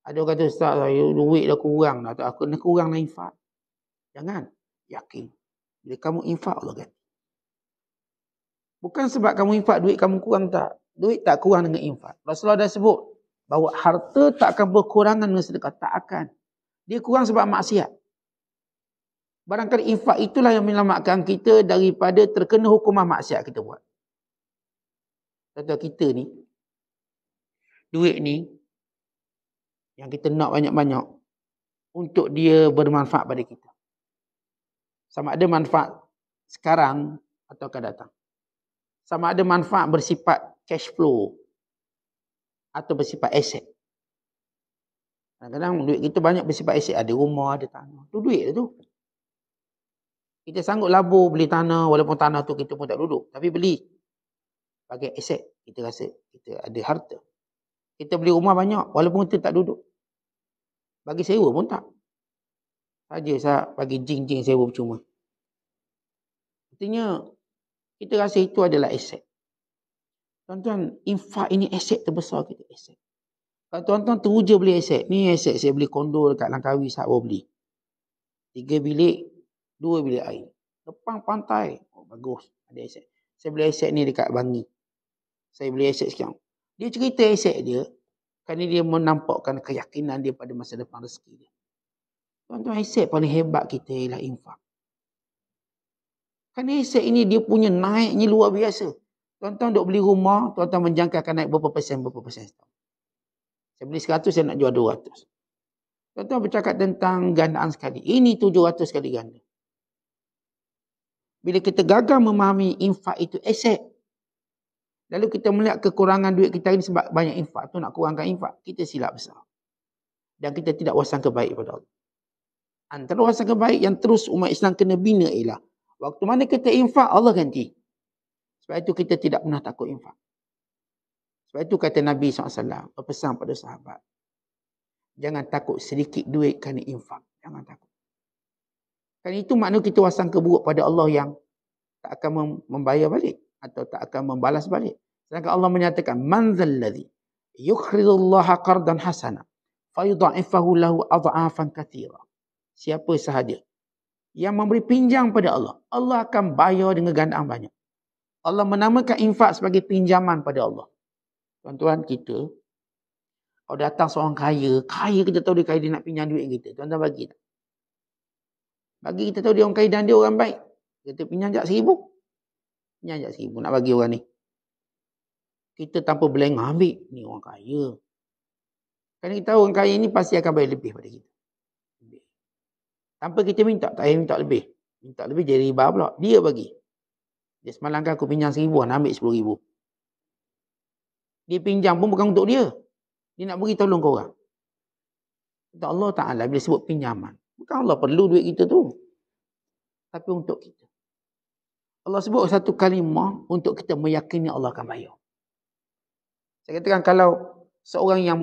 Ada orang kata, Ustaz, saya duit dah kurang. Atau aku nak kurang lah infak. Jangan. Yakin. Bila kamu infak, Allah ganti. Bukan sebab kamu infak, duit kamu kurang tak. Duit tak kurang dengan infak. Rasulullah dah sebut bahawa harta tak akan berkurangan dengan sedekah. Tak akan. Dia kurang sebab maksiat. Barangkali infak itulah yang menyelamatkan kita daripada terkena hukuman maksiat kita buat. Contoh kita ni, duit ni, yang kita nak banyak-banyak, untuk dia bermanfaat pada kita. Sama ada manfaat sekarang atau akan datang. Sama ada manfaat bersifat cash flow atau bersifat aset. Kadang-kadang duit kita banyak bersifat aset. Ada rumah, ada tanah. Itu duit lah tu. Kita sanggup labur beli tanah walaupun tanah tu kita pun tak duduk. Tapi beli. Bagi aset. Kita rasa kita ada harta. Kita beli rumah banyak walaupun kita tak duduk. Bagi sewa pun tak. Saja saya bagi jing-jing sewa percuma. Artinya kita rasa itu adalah aset. Tuan-tuan, infak ini aset terbesar kita. Aset. Kalau tuan-tuan teruja beli aset. Ni aset saya beli kondo dekat Langkawi, saya baru beli. Tiga bilik, dua bilik air. Depan pantai. Oh, bagus. Ada aset. Saya beli aset ni dekat Bangi. Saya beli aset sekarang. Dia cerita aset dia. Kerana dia menampakkan keyakinan dia pada masa depan rezeki dia. Tuan-tuan, aset paling hebat kita ialah infak. Kerana aset ini dia punya naiknya luar biasa. Tuan-tuan duk beli rumah, tuan-tuan menjangka akan naik berapa persen, berapa persen. Saya beli 100, saya nak jual 200. Tuan-tuan bercakap tentang gandaan sekali. Ini 700 kali ganda. Bila kita gagal memahami infak itu aset, lalu kita melihat kekurangan duit kita ini sebab banyak infak, tu nak kurangkan infak, kita silap besar. Dan kita tidak wasang kebaik pada Allah. Antara wasang kebaik yang terus umat Islam kena bina ialah, waktu mana kita infak, Allah ganti. Sebab itu kita tidak pernah takut infak. Sebab itu kata Nabi SAW, berpesan pada sahabat. Jangan takut sedikit duit kerana infak. Jangan takut. Kan itu makna kita wasangka buruk pada Allah yang tak akan membayar balik. Atau tak akan membalas balik. Sedangkan Allah menyatakan, Man zalladhi yukhridullaha qardan hasana fayudha'ifahu lahu adha'afan kathira. Siapa sahaja yang memberi pinjam pada Allah, Allah akan bayar dengan gandaan banyak. Allah menamakan infak sebagai pinjaman pada Allah. Tuan-tuan kita, kalau datang seorang kaya, kaya kita tahu dia kaya dia nak pinjam duit kita. Tuan-tuan bagi tak? Bagi kita tahu dia orang kaya dan dia orang baik. Kita pinjam jak seribu. Pinjam jak seribu nak bagi orang ni. Kita tanpa beleng ambil. Ni orang kaya. Kerana kita tahu orang kaya ni pasti akan bayar lebih pada kita. Tanpa kita minta. Tak payah minta lebih. Minta lebih jadi riba pula. Dia bagi. Dia semalam kan aku pinjam seribu, nak ambil sepuluh ribu. Dia pinjam pun bukan untuk dia. Dia nak beri tolong korang. Untuk Allah Ta'ala bila sebut pinjaman. Bukan Allah perlu duit kita tu. Tapi untuk kita. Allah sebut satu kalimah untuk kita meyakini Allah akan bayar. Saya katakan kalau seorang yang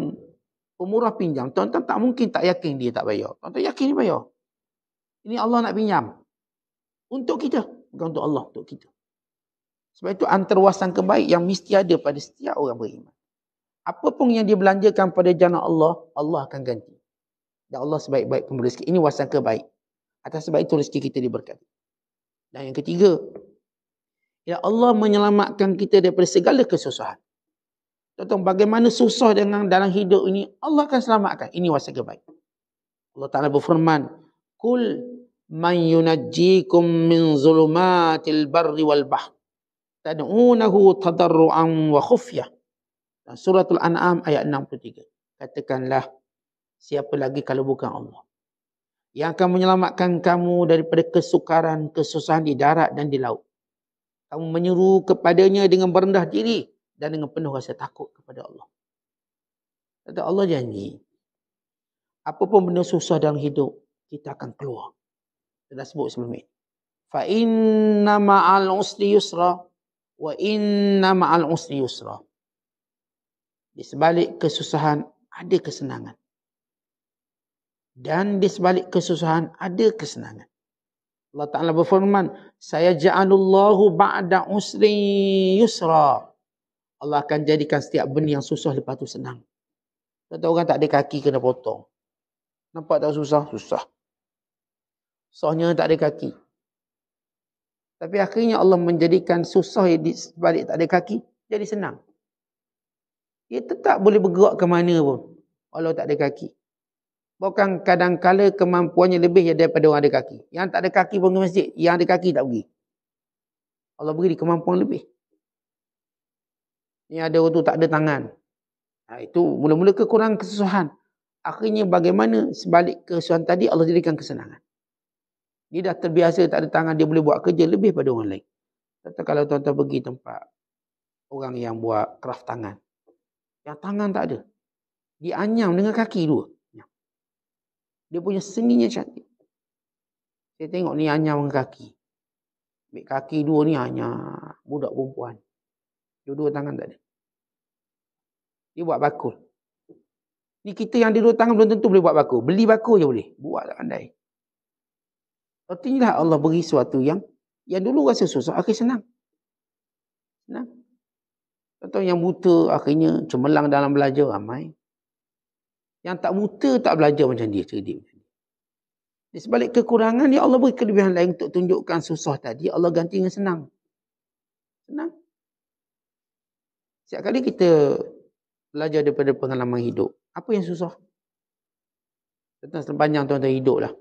pemurah pinjam, tuan-tuan tak mungkin tak yakin dia tak bayar. Tuan-tuan yakin dia bayar. Ini Allah nak pinjam. Untuk kita. Bukan untuk Allah, untuk kita. Sebab itu antara wasan kebaik yang mesti ada pada setiap orang beriman. Apa pun yang dia belanjakan pada jana Allah, Allah akan ganti. Dan Allah sebaik-baik pemberi rezeki. Ini wasan kebaik Atas sebab itu rezeki kita diberkati. Dan yang ketiga, ya Allah menyelamatkan kita daripada segala kesusahan. Tonton bagaimana susah dengan dalam hidup ini, Allah akan selamatkan. Ini wasan kebaik. Allah Ta'ala berfirman, Kul man yunajjikum min zulumatil barri wal bahru tad'unahu tadarru'an wa khufya. al An'am ayat 63. Katakanlah siapa lagi kalau bukan Allah. Yang akan menyelamatkan kamu daripada kesukaran, kesusahan di darat dan di laut. Kamu menyeru kepadanya dengan berendah diri dan dengan penuh rasa takut kepada Allah. Kata Allah janji. Apa pun benda susah dalam hidup, kita akan keluar. Kita dah sebut sebelum ini. Fa inna ma'al usri yusra wa inna ma'al usri yusra. Di sebalik kesusahan ada kesenangan. Dan di sebalik kesusahan ada kesenangan. Allah Ta'ala berfirman, Saya ja'alullahu ba'da usri yusra. Allah akan jadikan setiap benda yang susah lepas tu senang. Kata orang tak ada kaki kena potong. Nampak tak susah? Susah. Soalnya tak ada kaki. Tapi akhirnya Allah menjadikan susah di sebalik tak ada kaki jadi senang. Dia tetap boleh bergerak ke mana pun walau tak ada kaki. Bukan kadang kadangkala kemampuannya lebih ya daripada orang ada kaki. Yang tak ada kaki pun ke masjid. Yang ada kaki tak pergi. Allah beri kemampuan lebih. Yang ada orang tu tak ada tangan. Ha, itu mula-mula kekurangan kesusahan. Akhirnya bagaimana sebalik kesusahan tadi Allah jadikan kesenangan. Dia dah terbiasa tak ada tangan dia boleh buat kerja lebih pada orang lain. Kata kalau tuan-tuan pergi tempat orang yang buat kraft tangan. Yang tangan tak ada. Dia anyam dengan kaki dua. Dia punya seninya cantik. Saya tengok ni anyam dengan kaki. Ambil kaki dua ni hanya budak perempuan. Dua, dua tangan tak ada. Dia buat bakul. Ni kita yang ada dua tangan belum tentu boleh buat bakul. Beli bakul je boleh. Buat tak pandai. Artinya lah Allah beri sesuatu yang yang dulu rasa susah, akhir senang. Senang. Contoh yang buta akhirnya cemerlang dalam belajar ramai. Yang tak buta tak belajar macam dia cerdik macam dia. Di sebalik kekurangan dia ya Allah beri kelebihan lain untuk tunjukkan susah tadi Allah ganti dengan senang. Senang. Setiap kali kita belajar daripada pengalaman hidup, apa yang susah? Tentang sepanjang tuan-tuan hidup lah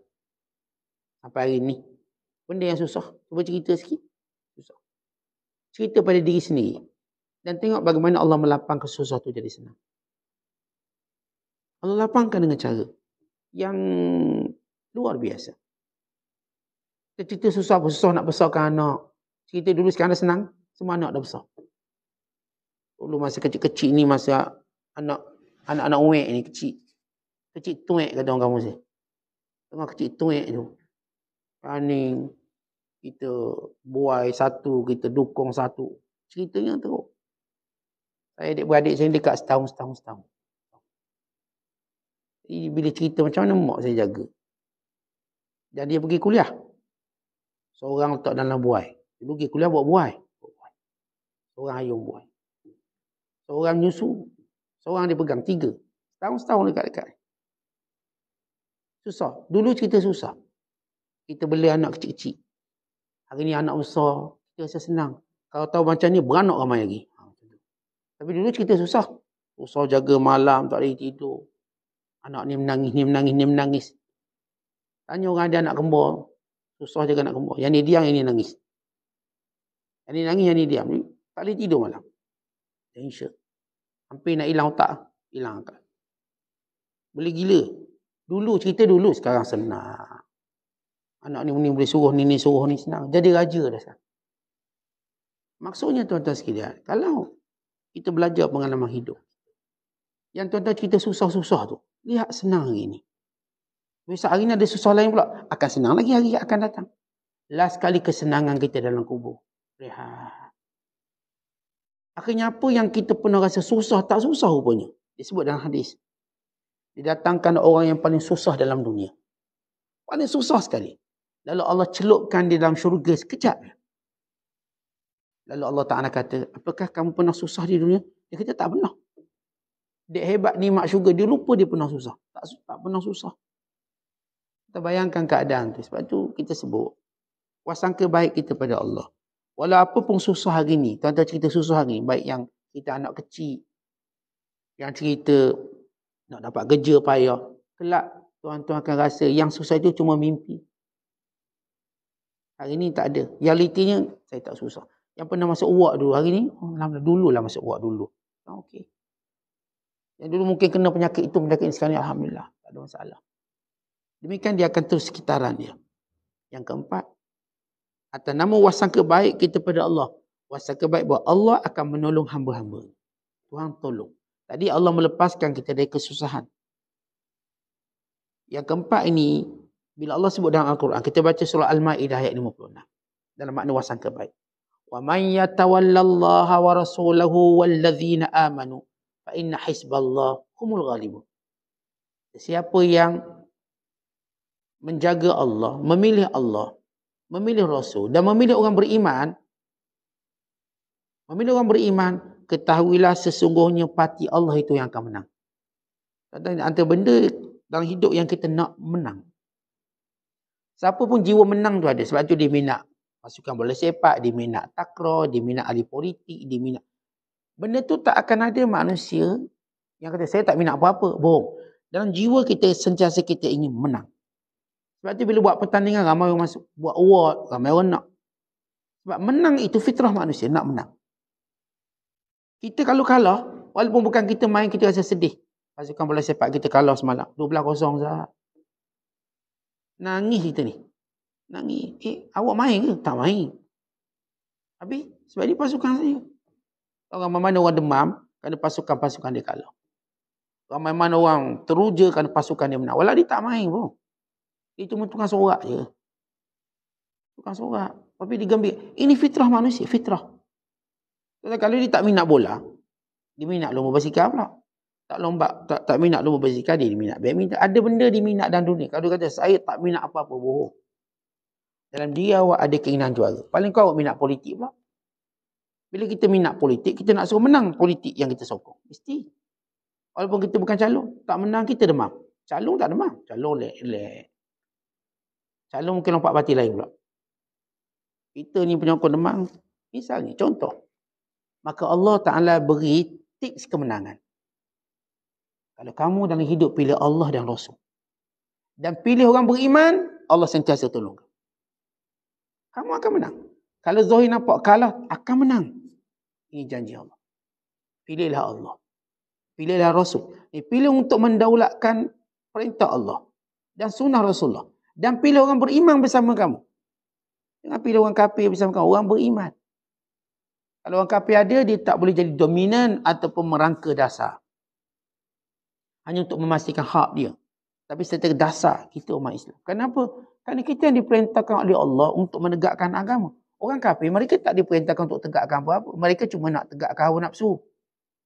sampai hari ni. Benda yang susah. Cuba cerita sikit. Susah. Cerita pada diri sendiri. Dan tengok bagaimana Allah melapang susah tu jadi senang. Allah lapangkan dengan cara yang luar biasa. Kita cerita susah pun susah nak besarkan anak. Cerita dulu sekarang dah senang. Semua anak dah besar. Dulu masa kecil-kecil ni masa anak anak-anak uek ni kecil. Kecil tuek kata orang kamu sih. Tengah kecil tuek tu running kita buai satu kita dukung satu ceritanya teruk saya adik-beradik saya dekat setahun setahun setahun Ini bila cerita macam mana mak saya jaga jadi dia pergi kuliah seorang letak dalam buai dia pergi kuliah buat buai seorang ayung buai seorang nyusu seorang dia pegang tiga setahun setahun dekat-dekat susah dulu cerita susah kita beli anak kecil-kecil. Hari ni anak besar, kita rasa senang. Kalau tahu macam ni, beranak ramai lagi. Ha, Tapi dulu kita susah. Susah jaga malam, tak ada tidur. Anak ni menangis, ni menangis, ni menangis. Tanya orang ada anak kembar. Susah jaga anak kembar. Yang ni diam, yang ni nangis. Yang ni nangis, yang ni diam. Tak boleh tidur malam. Insya. Hampir nak hilang otak. Hilang otak. Boleh gila. Dulu, cerita dulu. Sekarang senang. Anak ni, ni boleh suruh ni, ni suruh ni senang. Jadi raja dah. Maksudnya tuan-tuan sekalian, kalau kita belajar pengalaman hidup, yang tuan-tuan cerita susah-susah tu, lihat senang hari ni. Besok hari ni ada susah lain pula, akan senang lagi hari yang akan datang. Last kali kesenangan kita dalam kubur. Rehat. Akhirnya apa yang kita pernah rasa susah, tak susah rupanya. Disebut dalam hadis. Didatangkan orang yang paling susah dalam dunia. Paling susah sekali. Lalu Allah celupkan dia dalam syurga sekejap. Lalu Allah Ta'ala kata, apakah kamu pernah susah di dunia? Dia kata, tak pernah. Dia hebat ni mak syurga, dia lupa dia pernah susah. Tak, tak pernah susah. Kita bayangkan keadaan tu. Sebab tu kita sebut. Wasangka baik kita pada Allah. Walau apa pun susah hari ni. Tuan-tuan cerita susah hari ni. Baik yang kita anak kecil. Yang cerita nak dapat kerja payah. Kelak tuan-tuan akan rasa yang susah itu cuma mimpi. Hari ni tak ada. Realitinya saya tak susah. Yang pernah masuk uak dulu hari ni, oh, dulu lah masuk uak dulu. Oh, Okey. Yang dulu mungkin kena penyakit itu, penyakit ini sekarang ni, Alhamdulillah. Tak ada masalah. Demikian dia akan terus sekitaran dia. Yang keempat, atas nama wasangka baik kita pada Allah. Wasangka baik bahawa Allah akan menolong hamba-hamba. Tuhan tolong. Tadi Allah melepaskan kita dari kesusahan. Yang keempat ini, bila Allah sebut dalam Al-Quran, kita baca surah Al-Ma'idah ayat 56. Dalam makna wasangka baik. وَمَنْ يَتَوَلَّ اللَّهَ وَرَسُولَهُ وَالَّذِينَ آمَنُوا فَإِنَّ حِسْبَ اللَّهُ هُمُ الْغَالِبُونَ Siapa yang menjaga Allah, memilih Allah, memilih Rasul dan memilih orang beriman, memilih orang beriman, ketahuilah sesungguhnya pati Allah itu yang akan menang. Antara benda dalam hidup yang kita nak menang. Siapa pun jiwa menang tu ada. Sebab tu dia minat masukkan bola sepak, dia minat takro, dia minat ahli politik, dia minat. Benda tu tak akan ada manusia yang kata saya tak minat apa-apa. Bohong. Dalam jiwa kita sentiasa kita ingin menang. Sebab tu bila buat pertandingan ramai orang masuk. Buat award, ramai orang nak. Sebab menang itu fitrah manusia, nak menang. Kita kalau kalah, walaupun bukan kita main, kita rasa sedih. Pasukan bola sepak kita kalah semalam. 12-0 sahab. Nangis kita ni. Nangis. Eh, awak main ke? Tak main. Habis, sebab dia pasukan saya. Orang mana orang demam, kerana pasukan-pasukan dia kalah. Orang mana orang teruja kerana pasukan dia menang. Walau dia tak main pun. Itu tukang sorak je. Tukang sorak. Tapi dia gembir. Ini fitrah manusia. Fitrah. Kalau dia tak minat bola, dia minat lomba basikal pula tak lombak, tak, tak minat lomba basikal, dia minat minat. Ada benda minat dalam dunia. Kalau dia kata, saya tak minat apa-apa, bohong. Dalam dia awak ada keinginan jual. Paling kau awak minat politik pula. Bila kita minat politik, kita nak suruh menang politik yang kita sokong. Mesti. Walaupun kita bukan calon. Tak menang, kita demam. Calon tak demam. Calon lek-lek. Calon mungkin lompat parti lain pula. Kita ni penyokong demam. Misalnya, contoh. Maka Allah Ta'ala beri tips kemenangan. Kalau kamu dalam hidup pilih Allah dan Rasul. Dan pilih orang beriman, Allah sentiasa tolong. Kamu akan menang. Kalau Zohir nampak kalah, akan menang. Ini janji Allah. Pilihlah Allah. Pilihlah Rasul. Ini pilih untuk mendaulatkan perintah Allah. Dan sunnah Rasulullah. Dan pilih orang beriman bersama kamu. Jangan pilih orang kafir bersama kamu. Orang beriman. Kalau orang kafir ada, dia tak boleh jadi dominan ataupun merangka dasar hanya untuk memastikan hak dia. Tapi secara dasar kita umat Islam. Kenapa? Kerana kita yang diperintahkan oleh Allah untuk menegakkan agama. Orang kafir mereka tak diperintahkan untuk tegakkan apa-apa. Mereka cuma nak tegakkan hawa nafsu.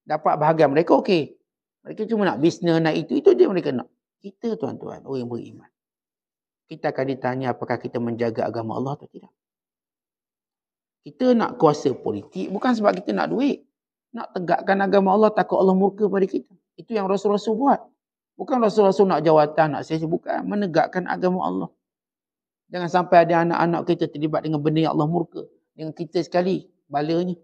Dapat bahagian mereka okey. Mereka cuma nak bisnes nak itu itu je mereka nak. Kita tuan-tuan orang beriman. Kita akan ditanya apakah kita menjaga agama Allah atau tidak. Kita nak kuasa politik bukan sebab kita nak duit. Nak tegakkan agama Allah takut Allah murka pada kita. Itu yang rasul-rasul buat. Bukan rasul-rasul nak jawatan, nak sesi. Bukan. Menegakkan agama Allah. Jangan sampai ada anak-anak kita terlibat dengan benda yang Allah murka. Dengan kita sekali. Balanya.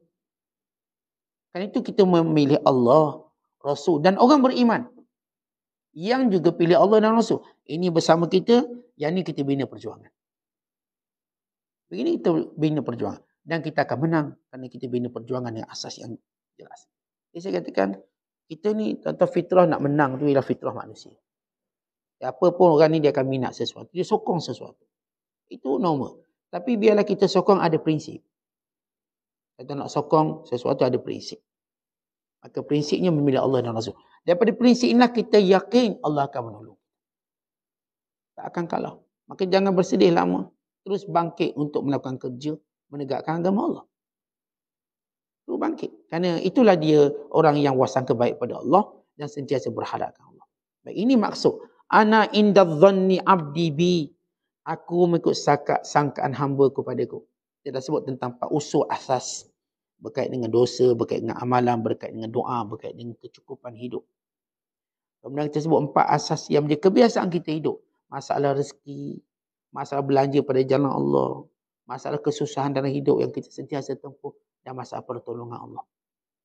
Kan itu kita memilih Allah, Rasul dan orang beriman. Yang juga pilih Allah dan Rasul. Ini bersama kita, yang ini kita bina perjuangan. Begini kita bina perjuangan. Dan kita akan menang kerana kita bina perjuangan yang asas yang jelas. Jadi saya katakan, kita ni tuan-tuan fitrah nak menang tu ialah fitrah manusia. Ya, apa pun orang ni dia akan minat sesuatu. Dia sokong sesuatu. Itu normal. Tapi biarlah kita sokong ada prinsip. Kita nak sokong sesuatu ada prinsip. Maka prinsipnya memilih Allah dan Rasul. Daripada prinsip inilah kita yakin Allah akan menolong. Tak akan kalah. Maka jangan bersedih lama. Terus bangkit untuk melakukan kerja menegakkan agama Allah. Tu bangkit. karena itulah dia orang yang wasangka baik pada Allah dan sentiasa berharap kepada Allah. Baik, ini maksud. Ana inda dhanni abdi bi. Aku mengikut sakat sangkaan hamba ku pada ku. Dia dah sebut tentang empat usul asas. Berkait dengan dosa, berkait dengan amalan, berkait dengan doa, berkait dengan kecukupan hidup. Kemudian kita sebut empat asas yang menjadi kebiasaan kita hidup. Masalah rezeki, masalah belanja pada jalan Allah, masalah kesusahan dalam hidup yang kita sentiasa tempuh dan masa pertolongan Allah.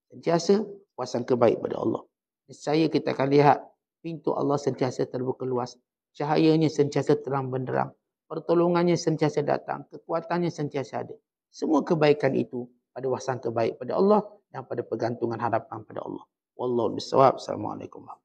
Sentiasa puasan kebaik pada Allah. Saya kita akan lihat pintu Allah sentiasa terbuka luas. Cahayanya sentiasa terang benderang. Pertolongannya sentiasa datang. Kekuatannya sentiasa ada. Semua kebaikan itu pada wasan kebaik pada Allah dan pada pergantungan harapan pada Allah. Wallahu bisawab. Assalamualaikum warahmatullahi